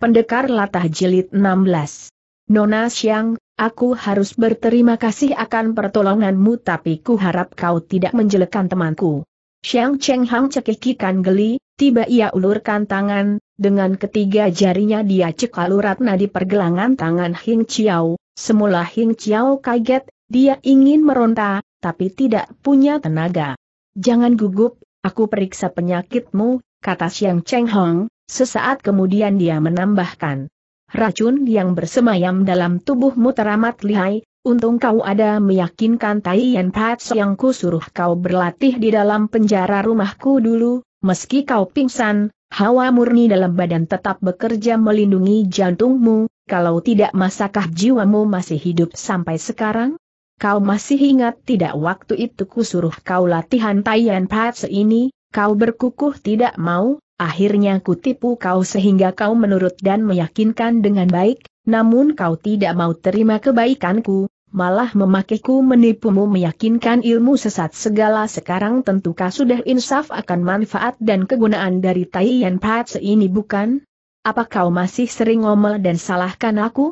Pendekar Latah Jilid 16. Nona Siang, aku harus berterima kasih akan pertolonganmu tapi ku harap kau tidak menjelekan temanku. Siang Cheng Hang cekikikan geli, tiba ia ulurkan tangan, dengan ketiga jarinya dia cekal urat nadi pergelangan tangan Hing Chiao, semula Hing Chiao kaget, dia ingin meronta, tapi tidak punya tenaga. Jangan gugup, aku periksa penyakitmu, kata Siang Cheng Hang, Sesaat kemudian dia menambahkan. Racun yang bersemayam dalam tubuhmu teramat lihai, untung kau ada meyakinkan Tai Yan Pats yang kusuruh kau berlatih di dalam penjara rumahku dulu, meski kau pingsan, hawa murni dalam badan tetap bekerja melindungi jantungmu, kalau tidak masakah jiwamu masih hidup sampai sekarang? Kau masih ingat tidak waktu itu kusuruh kau latihan Yan Pats ini, kau berkukuh tidak mau, Akhirnya kutipu kau sehingga kau menurut dan meyakinkan dengan baik, namun kau tidak mau terima kebaikanku, malah memakiku menipumu meyakinkan ilmu sesat segala sekarang tentu kau sudah insaf akan manfaat dan kegunaan dari Taiyan Pats ini bukan? Apa kau masih sering ngomel dan salahkan aku?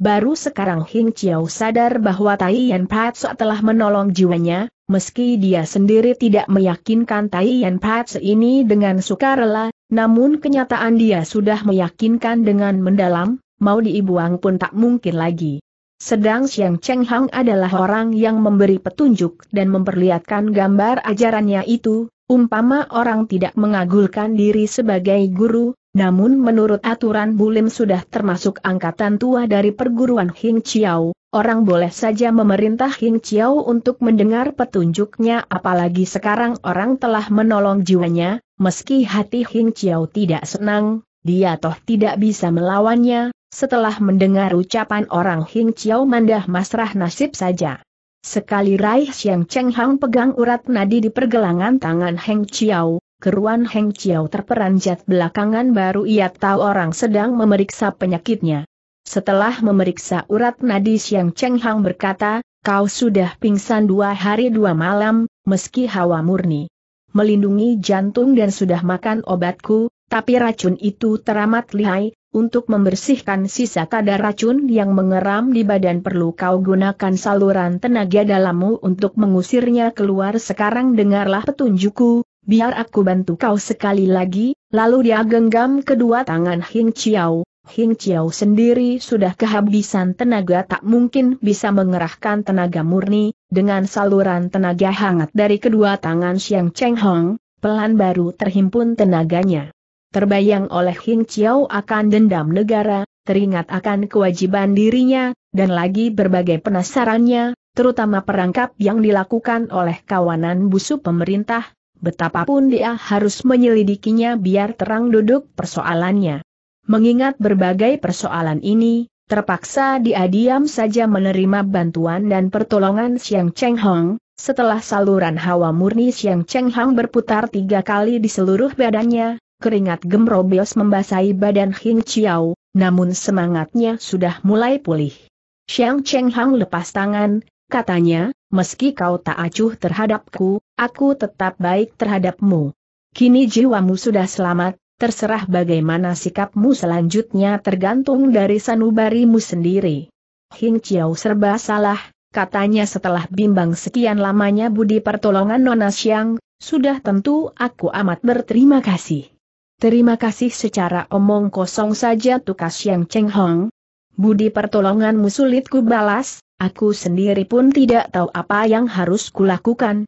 Baru sekarang Hing Chiao sadar bahwa Tai Yan Patso telah menolong jiwanya, meski dia sendiri tidak meyakinkan Tai Yan Patso ini dengan sukarela, namun kenyataan dia sudah meyakinkan dengan mendalam, mau diibuang pun tak mungkin lagi. Sedang Xiang Cheng Hang adalah orang yang memberi petunjuk dan memperlihatkan gambar ajarannya itu, umpama orang tidak mengagulkan diri sebagai guru, namun menurut aturan Bulim sudah termasuk angkatan tua dari perguruan Hing Chiao, orang boleh saja memerintah Hing Chiao untuk mendengar petunjuknya apalagi sekarang orang telah menolong jiwanya, meski hati Hing Chiao tidak senang, dia toh tidak bisa melawannya, setelah mendengar ucapan orang Hing Chiao mandah masrah nasib saja. Sekali raih Xiang Cheng Hang pegang urat nadi di pergelangan tangan Heng Chiao, keruan Heng Chiao terperanjat belakangan baru ia tahu orang sedang memeriksa penyakitnya. Setelah memeriksa urat nadi Siang Cheng Hang berkata, kau sudah pingsan dua hari dua malam, meski hawa murni. Melindungi jantung dan sudah makan obatku, tapi racun itu teramat lihai, untuk membersihkan sisa kadar racun yang mengeram di badan perlu kau gunakan saluran tenaga dalammu untuk mengusirnya keluar sekarang dengarlah petunjukku, biar aku bantu kau sekali lagi, lalu dia genggam kedua tangan Hing Chiao, Hing Chiao sendiri sudah kehabisan tenaga tak mungkin bisa mengerahkan tenaga murni, dengan saluran tenaga hangat dari kedua tangan Xiang Cheng Hong, pelan baru terhimpun tenaganya. Terbayang oleh Hing Chiao akan dendam negara, teringat akan kewajiban dirinya, dan lagi berbagai penasarannya, terutama perangkap yang dilakukan oleh kawanan busu pemerintah, Betapapun dia harus menyelidikinya biar terang duduk persoalannya. Mengingat berbagai persoalan ini, terpaksa dia diam saja menerima bantuan dan pertolongan Xiang Cheng Hong, setelah saluran hawa murni Xiang Cheng Hong berputar tiga kali di seluruh badannya, keringat gemrobios membasahi badan Hing Chiao, namun semangatnya sudah mulai pulih. Xiang Cheng Hong lepas tangan, katanya, meski kau tak acuh terhadapku, aku tetap baik terhadapmu. Kini jiwamu sudah selamat, terserah bagaimana sikapmu selanjutnya tergantung dari sanubarimu sendiri. Hing Chiao serba salah, katanya setelah bimbang sekian lamanya budi pertolongan Nona Xiang, sudah tentu aku amat berterima kasih. Terima kasih secara omong kosong saja tukas Xiang Cheng Hong. Budi pertolonganmu sulit ku balas, aku sendiri pun tidak tahu apa yang harus kulakukan,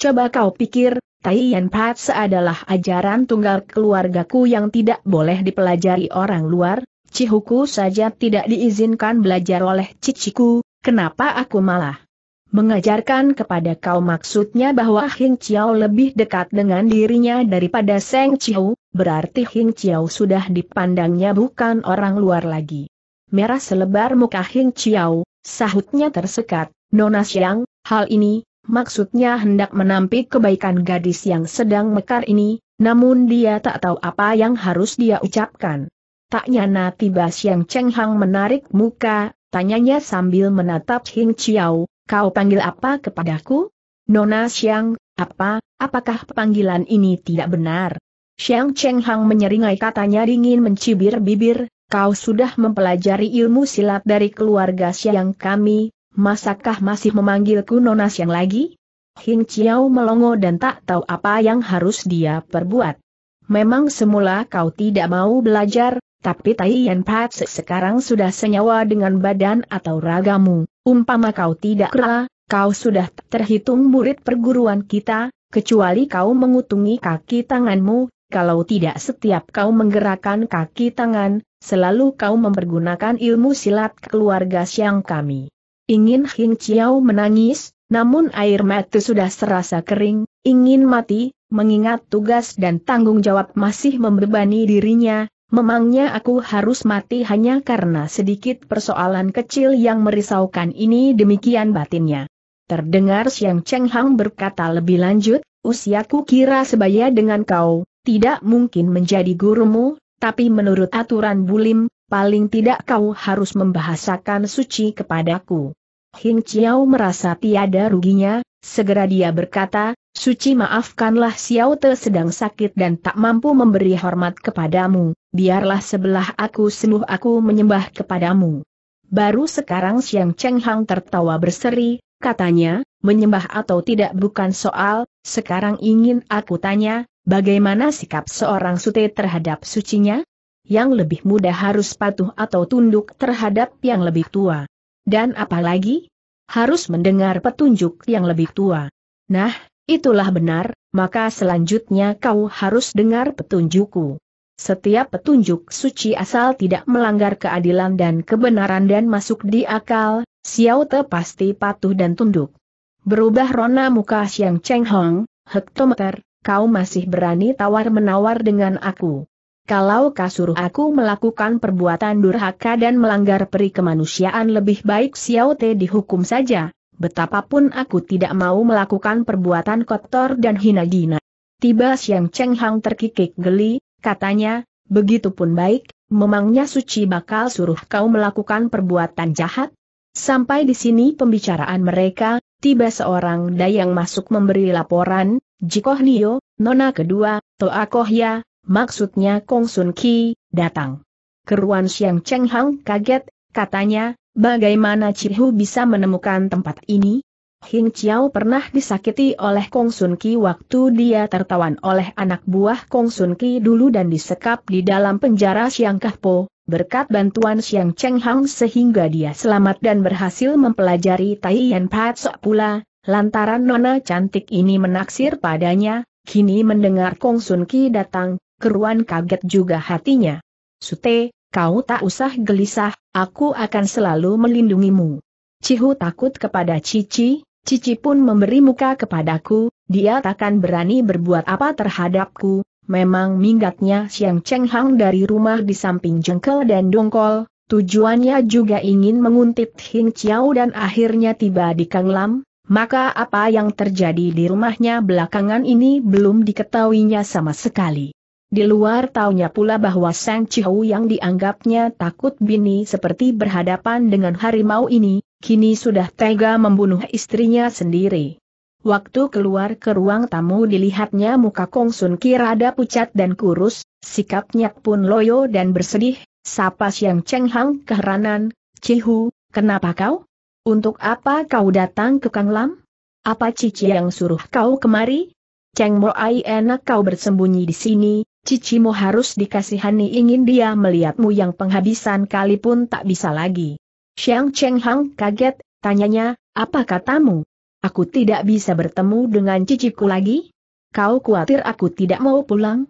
Coba kau pikir, Tai Yan Pats adalah ajaran tunggal keluargaku yang tidak boleh dipelajari orang luar, Cihuku saja tidak diizinkan belajar oleh ciciku, kenapa aku malah mengajarkan kepada kau maksudnya bahwa Hing Chiao lebih dekat dengan dirinya daripada Seng Chiao, berarti Hing Chiao sudah dipandangnya bukan orang luar lagi. Merah selebar muka Hing Chiao, sahutnya tersekat, Nona Siang, hal ini, maksudnya hendak menampik kebaikan gadis yang sedang mekar ini, namun dia tak tahu apa yang harus dia ucapkan. Tak nyana tiba Siang Cheng Hang menarik muka, tanyanya sambil menatap Hing Chiao, kau panggil apa kepadaku? Nona Siang, apa, apakah panggilan ini tidak benar? Siang Cheng Hang menyeringai katanya dingin mencibir bibir, kau sudah mempelajari ilmu silat dari keluarga Siang kami, Masakah masih memanggilku Nona yang lagi? Hing Chiao melongo dan tak tahu apa yang harus dia perbuat. Memang semula kau tidak mau belajar, tapi Tai Yan Pat sekarang sudah senyawa dengan badan atau ragamu. Umpama kau tidak kera, kau sudah terhitung murid perguruan kita, kecuali kau mengutungi kaki tanganmu, kalau tidak setiap kau menggerakkan kaki tangan, selalu kau mempergunakan ilmu silat keluarga siang kami. Ingin Hing Chiao menangis, namun air mata sudah serasa kering, ingin mati, mengingat tugas dan tanggung jawab masih membebani dirinya, memangnya aku harus mati hanya karena sedikit persoalan kecil yang merisaukan ini demikian batinnya. Terdengar Siang Cheng Hang berkata lebih lanjut, usiaku kira sebaya dengan kau, tidak mungkin menjadi gurumu, tapi menurut aturan bulim, paling tidak kau harus membahasakan suci kepadaku. Hing Chiao merasa tiada ruginya, segera dia berkata, Suci maafkanlah Xiao Te sedang sakit dan tak mampu memberi hormat kepadamu, biarlah sebelah aku seluruh aku menyembah kepadamu. Baru sekarang Xiang Cheng Hang tertawa berseri, katanya, menyembah atau tidak bukan soal, sekarang ingin aku tanya, bagaimana sikap seorang sute terhadap sucinya? Yang lebih muda harus patuh atau tunduk terhadap yang lebih tua. Dan apalagi? Harus mendengar petunjuk yang lebih tua. Nah, itulah benar, maka selanjutnya kau harus dengar petunjukku. Setiap petunjuk suci asal tidak melanggar keadilan dan kebenaran dan masuk di akal, Xiao Te pasti patuh dan tunduk. Berubah rona muka Xiang Cheng Hong, hektometer, kau masih berani tawar-menawar dengan aku. Kalau kasur aku melakukan perbuatan durhaka dan melanggar peri kemanusiaan lebih baik Xiao Te dihukum saja, betapapun aku tidak mau melakukan perbuatan kotor dan hina dina. Tiba Siang Cheng Hang terkikik geli, katanya, begitupun baik, memangnya suci bakal suruh kau melakukan perbuatan jahat? Sampai di sini pembicaraan mereka, tiba seorang dayang masuk memberi laporan, Jikoh Nio, Nona kedua, Toa ya maksudnya Kong Sun Ki, datang. Keruan Siang Cheng Hang kaget, katanya, bagaimana Hu bisa menemukan tempat ini? Hing Chiao pernah disakiti oleh Kong Sun Ki waktu dia tertawan oleh anak buah Kong Sun Ki dulu dan disekap di dalam penjara Siang Po, berkat bantuan Siang Cheng Hang sehingga dia selamat dan berhasil mempelajari Tai Yan Pat Sok pula, lantaran nona cantik ini menaksir padanya, kini mendengar Kong Sun Ki datang, keruan kaget juga hatinya. Sute, kau tak usah gelisah, aku akan selalu melindungimu. Cihu takut kepada Cici, Cici pun memberi muka kepadaku, dia takkan berani berbuat apa terhadapku, memang minggatnya Siang Cheng Hang dari rumah di samping jengkel dan dongkol, tujuannya juga ingin menguntit Hing Chiao dan akhirnya tiba di Kang Lam. maka apa yang terjadi di rumahnya belakangan ini belum diketahuinya sama sekali. Di luar taunya pula bahwa Sang Chihou yang dianggapnya takut bini seperti berhadapan dengan harimau ini, kini sudah tega membunuh istrinya sendiri. Waktu keluar ke ruang tamu dilihatnya muka Kong Sun Ki pucat dan kurus, sikapnya pun loyo dan bersedih, Sapas yang Cheng Hang keheranan, Cihu, kenapa kau? Untuk apa kau datang ke Kang Lam? Apa Cici yang suruh kau kemari? Cheng Ai enak kau bersembunyi di sini, cicimu harus dikasihani ingin dia melihatmu yang penghabisan kali pun tak bisa lagi. Xiang Cheng Hang kaget, tanyanya, apa katamu? Aku tidak bisa bertemu dengan ciciku lagi? Kau khawatir aku tidak mau pulang?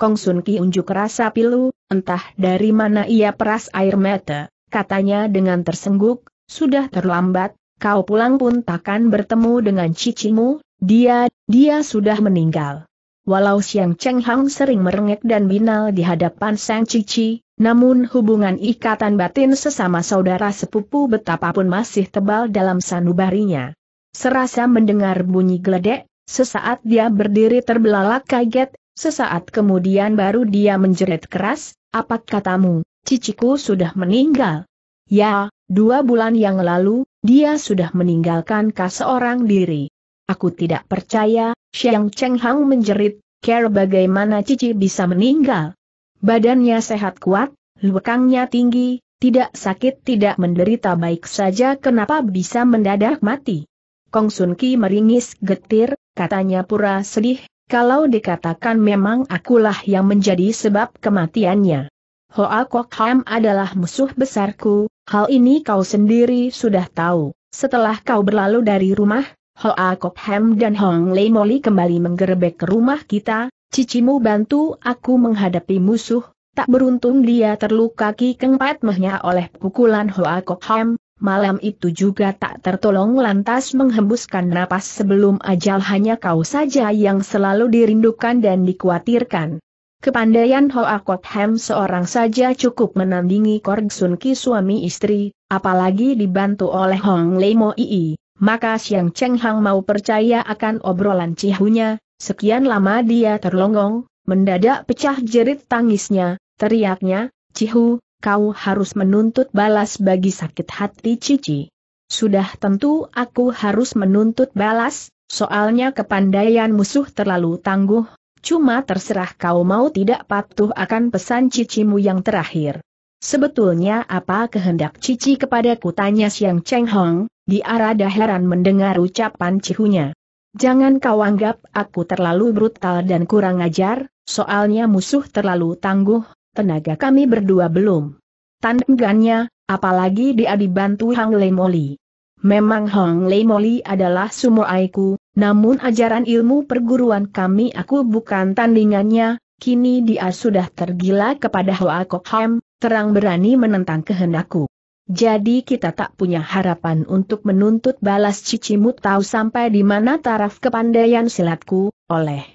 Kong Sun Ki unjuk rasa pilu, entah dari mana ia peras air mata, katanya dengan tersengguk, sudah terlambat, kau pulang pun takkan bertemu dengan cicimu, dia, dia sudah meninggal. Walau Siang Cheng Hang sering merengek dan binal di hadapan Sang Cici, namun hubungan ikatan batin sesama saudara sepupu betapapun masih tebal dalam sanubarinya. Serasa mendengar bunyi geledek, sesaat dia berdiri terbelalak kaget, sesaat kemudian baru dia menjerit keras, apa katamu, ciciku sudah meninggal? Ya, dua bulan yang lalu, dia sudah meninggalkan kau seorang diri. Aku tidak percaya, Xiang Cheng Hang menjerit, care bagaimana Cici bisa meninggal. Badannya sehat kuat, lukangnya tinggi, tidak sakit tidak menderita baik saja kenapa bisa mendadak mati. Kong Sun Ki meringis getir, katanya pura sedih, kalau dikatakan memang akulah yang menjadi sebab kematiannya. Hoa ah Kok Ham adalah musuh besarku, hal ini kau sendiri sudah tahu. Setelah kau berlalu dari rumah, Ho Kok Hem dan Hong Lei Moli kembali menggerebek ke rumah kita, cicimu bantu aku menghadapi musuh, tak beruntung dia terluka Ki Kengpat mehnya oleh pukulan Ho Kok Hem, malam itu juga tak tertolong lantas menghembuskan napas sebelum ajal hanya kau saja yang selalu dirindukan dan dikhawatirkan. Kepandaian Ho Kok Hem seorang saja cukup menandingi Korg Sun Ki suami istri, apalagi dibantu oleh Hong Lei Moi maka Siang Cheng Hang mau percaya akan obrolan cihunya, sekian lama dia terlonggong, mendadak pecah jerit tangisnya, teriaknya, Cihu, kau harus menuntut balas bagi sakit hati Cici. Sudah tentu aku harus menuntut balas, soalnya kepandaian musuh terlalu tangguh, cuma terserah kau mau tidak patuh akan pesan cicimu yang terakhir. Sebetulnya apa kehendak Cici kepada kutanya Siang Cheng Hong, di arada heran mendengar ucapan cihunya. Jangan kau anggap aku terlalu brutal dan kurang ajar, soalnya musuh terlalu tangguh, tenaga kami berdua belum. Tandengannya, apalagi dia dibantu Hang Moli. Memang Hang Hong Moli adalah sumoaiku, namun ajaran ilmu perguruan kami aku bukan tandingannya, kini dia sudah tergila kepada Hoa Kok Ham, terang berani menentang kehendakku. Jadi kita tak punya harapan untuk menuntut balas cicimu tahu sampai di mana taraf kepandaian silatku, oleh.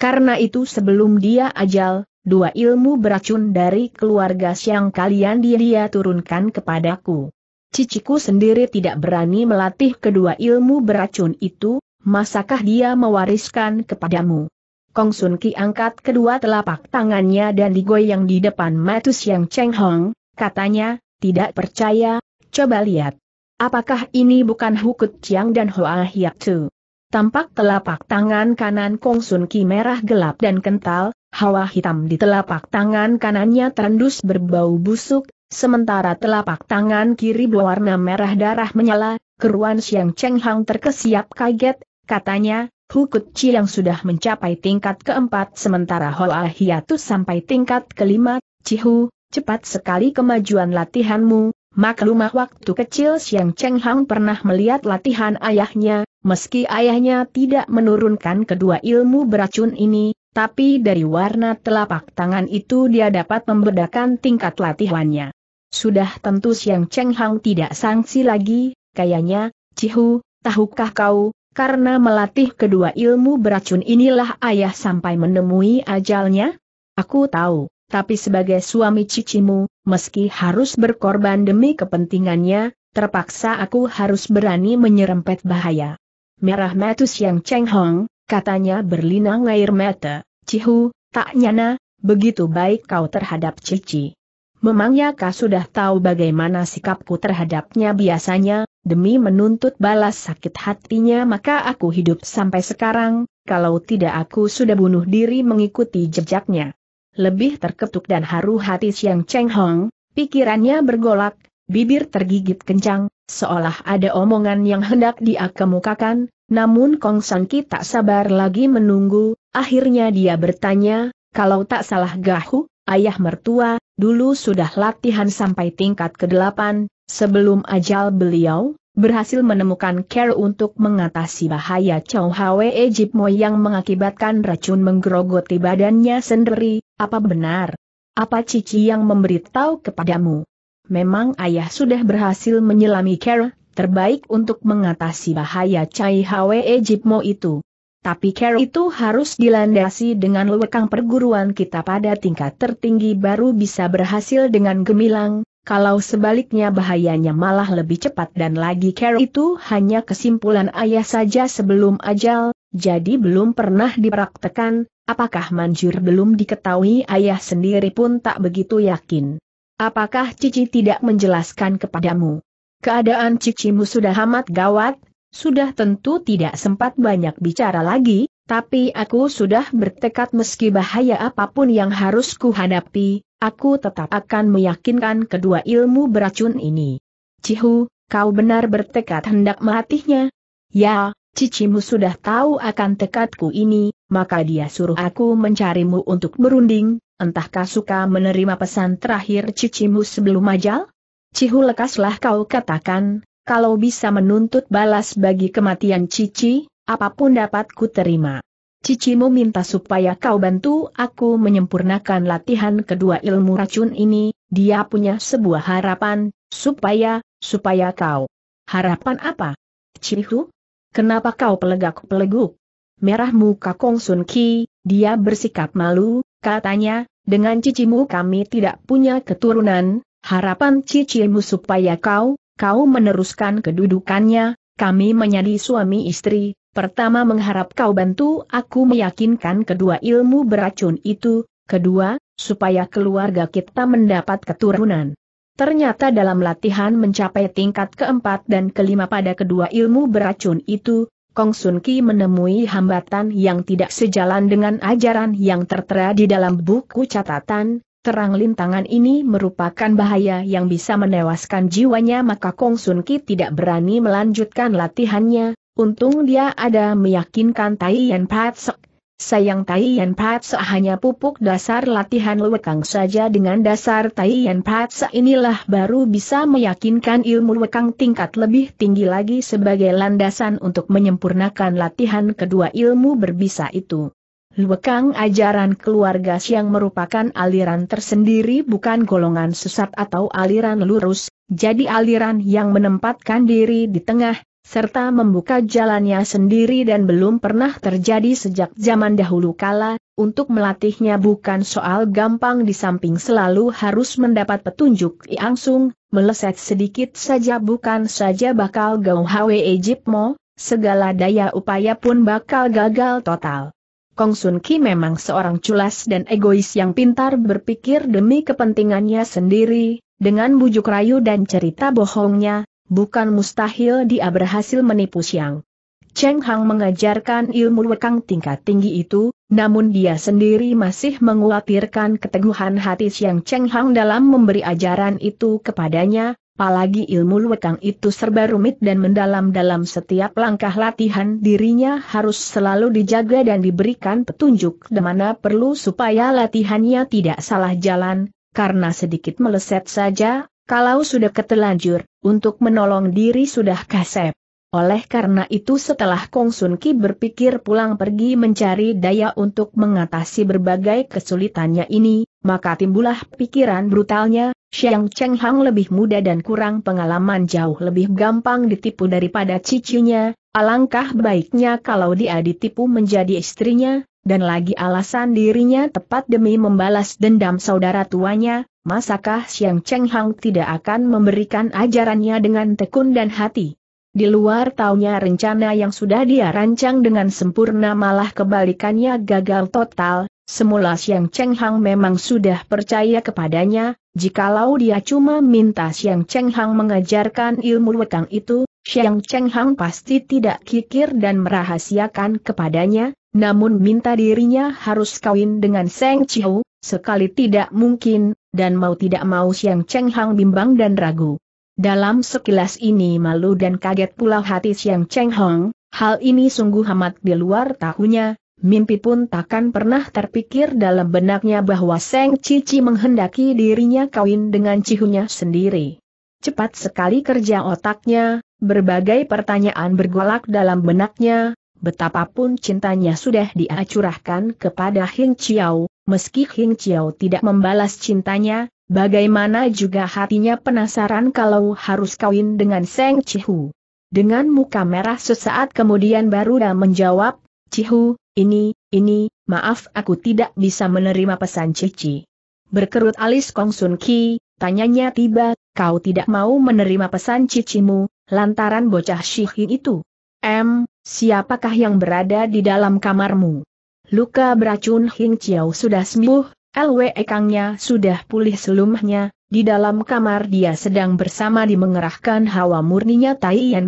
Karena itu sebelum dia ajal, dua ilmu beracun dari keluarga siang kalian dia, turunkan kepadaku. Ciciku sendiri tidak berani melatih kedua ilmu beracun itu, masakah dia mewariskan kepadamu? Kong Sun Ki angkat kedua telapak tangannya dan digoyang di depan Matus Yang Cheng Hong, katanya, tidak percaya, coba lihat. Apakah ini bukan Hukut Chiang dan Hoa Hiap Tu? Tampak telapak tangan kanan Kong Sun Ki merah gelap dan kental, hawa hitam di telapak tangan kanannya terendus berbau busuk, sementara telapak tangan kiri berwarna merah darah menyala, keruan Siang Cheng Hang terkesiap kaget, katanya, Hukut Chi sudah mencapai tingkat keempat sementara Hoa Hiatu sampai tingkat kelima, Cihu, Cepat sekali kemajuan latihanmu, maklumah waktu kecil Siang Cheng Hang pernah melihat latihan ayahnya, meski ayahnya tidak menurunkan kedua ilmu beracun ini, tapi dari warna telapak tangan itu dia dapat membedakan tingkat latihannya. Sudah tentu Siang Cheng Hang tidak sangsi lagi, kayaknya, Cihu, tahukah kau, karena melatih kedua ilmu beracun inilah ayah sampai menemui ajalnya? Aku tahu tapi sebagai suami cicimu, meski harus berkorban demi kepentingannya, terpaksa aku harus berani menyerempet bahaya. Merah metus yang Cheng Hong, katanya berlinang air mata, Cihu, tak nyana, begitu baik kau terhadap Cici. Memangnya kau sudah tahu bagaimana sikapku terhadapnya biasanya, demi menuntut balas sakit hatinya maka aku hidup sampai sekarang, kalau tidak aku sudah bunuh diri mengikuti jejaknya. Lebih terketuk dan haru hati Siang Cheng Hong, pikirannya bergolak, bibir tergigit kencang, seolah ada omongan yang hendak dia kemukakan, namun Kong Sang Ki tak sabar lagi menunggu, akhirnya dia bertanya, kalau tak salah Gahu, ayah mertua, dulu sudah latihan sampai tingkat ke-8, sebelum ajal beliau, berhasil menemukan care untuk mengatasi bahaya Chow Hwe Ejipmo yang mengakibatkan racun menggerogoti badannya sendiri, apa benar? Apa Cici yang memberitahu kepadamu? Memang ayah sudah berhasil menyelami care terbaik untuk mengatasi bahaya Chai Hwe Ejipmo itu. Tapi care itu harus dilandasi dengan lewekang perguruan kita pada tingkat tertinggi baru bisa berhasil dengan gemilang, kalau sebaliknya bahayanya malah lebih cepat dan lagi care itu hanya kesimpulan ayah saja sebelum ajal, jadi belum pernah dipraktekan, apakah manjur belum diketahui ayah sendiri pun tak begitu yakin. Apakah Cici tidak menjelaskan kepadamu? Keadaan Cicimu sudah amat gawat, sudah tentu tidak sempat banyak bicara lagi, tapi aku sudah bertekad meski bahaya apapun yang harus kuhadapi, aku tetap akan meyakinkan kedua ilmu beracun ini. Cihu, kau benar bertekad hendak melatihnya? Ya, cicimu sudah tahu akan tekadku ini, maka dia suruh aku mencarimu untuk berunding, entahkah suka menerima pesan terakhir cicimu sebelum ajal? Cihu lekaslah kau katakan, kalau bisa menuntut balas bagi kematian cici, apapun dapat ku terima. Cicimu minta supaya kau bantu aku menyempurnakan latihan kedua ilmu racun ini, dia punya sebuah harapan, supaya, supaya kau. Harapan apa? Cihu? Kenapa kau pelegak-peleguk? Merah muka Kong Sun Ki, dia bersikap malu, katanya, dengan cicimu kami tidak punya keturunan, harapan cicimu supaya kau, kau meneruskan kedudukannya, kami menjadi suami istri, Pertama mengharap kau bantu aku meyakinkan kedua ilmu beracun itu, kedua, supaya keluarga kita mendapat keturunan. Ternyata dalam latihan mencapai tingkat keempat dan kelima pada kedua ilmu beracun itu, Kong Sun Ki menemui hambatan yang tidak sejalan dengan ajaran yang tertera di dalam buku catatan, terang lintangan ini merupakan bahaya yang bisa menewaskan jiwanya maka Kong Sun Ki tidak berani melanjutkan latihannya, Untung dia ada meyakinkan Tai Yan Patsok. Sayang Tai Yan Patsok hanya pupuk dasar latihan lewekang saja dengan dasar Tai Yan Patsok inilah baru bisa meyakinkan ilmu lewekang tingkat lebih tinggi lagi sebagai landasan untuk menyempurnakan latihan kedua ilmu berbisa itu. Luekang ajaran keluarga siang merupakan aliran tersendiri bukan golongan sesat atau aliran lurus, jadi aliran yang menempatkan diri di tengah, serta membuka jalannya sendiri dan belum pernah terjadi sejak zaman dahulu kala, untuk melatihnya bukan soal gampang di samping selalu harus mendapat petunjuk langsung, meleset sedikit saja bukan saja bakal gau Hwe Mo, segala daya upaya pun bakal gagal total. Kong Sun Ki memang seorang culas dan egois yang pintar berpikir demi kepentingannya sendiri, dengan bujuk rayu dan cerita bohongnya, bukan mustahil dia berhasil menipu Siang. Cheng Hang mengajarkan ilmu wekang tingkat tinggi itu, namun dia sendiri masih menguatirkan keteguhan hati Siang Cheng Hang dalam memberi ajaran itu kepadanya, apalagi ilmu wekang itu serba rumit dan mendalam dalam setiap langkah latihan dirinya harus selalu dijaga dan diberikan petunjuk di mana perlu supaya latihannya tidak salah jalan, karena sedikit meleset saja, kalau sudah ketelanjur, untuk menolong diri sudah kasep. Oleh karena itu setelah Kong Sun Ki berpikir pulang pergi mencari daya untuk mengatasi berbagai kesulitannya ini, maka timbullah pikiran brutalnya, Xiang Cheng Hang lebih muda dan kurang pengalaman jauh lebih gampang ditipu daripada cicinya, alangkah baiknya kalau dia ditipu menjadi istrinya, dan lagi alasan dirinya tepat demi membalas dendam saudara tuanya, Masakah Siang Cheng Hang tidak akan memberikan ajarannya dengan tekun dan hati? Di luar taunya rencana yang sudah dia rancang dengan sempurna malah kebalikannya gagal total, semula Siang Cheng Hang memang sudah percaya kepadanya, jikalau dia cuma minta Siang Cheng Hang mengajarkan ilmu wetang itu, Siang Cheng Hang pasti tidak kikir dan merahasiakan kepadanya, namun minta dirinya harus kawin dengan Seng Chiu, Sekali tidak mungkin, dan mau tidak mau Siang Cheng Hang bimbang dan ragu. Dalam sekilas ini malu dan kaget pula hati Siang Cheng Hang, hal ini sungguh amat di luar tahunya, mimpi pun takkan pernah terpikir dalam benaknya bahwa Seng Cici menghendaki dirinya kawin dengan cihunya sendiri. Cepat sekali kerja otaknya, berbagai pertanyaan bergolak dalam benaknya, betapapun cintanya sudah diacurahkan kepada Hing Chiao, meski Hing Chiao tidak membalas cintanya, bagaimana juga hatinya penasaran kalau harus kawin dengan Seng Chihu. Dengan muka merah sesaat kemudian Baruda menjawab, Cihu, ini, ini, maaf aku tidak bisa menerima pesan Cici. Berkerut alis Kong Sun Ki, tanyanya tiba, kau tidak mau menerima pesan cicimu, lantaran bocah Shihin itu. M, siapakah yang berada di dalam kamarmu? Luka beracun Hing Chiao sudah sembuh, LWE Kangnya sudah pulih selumahnya, di dalam kamar dia sedang bersama di mengerahkan hawa murninya Tai Yan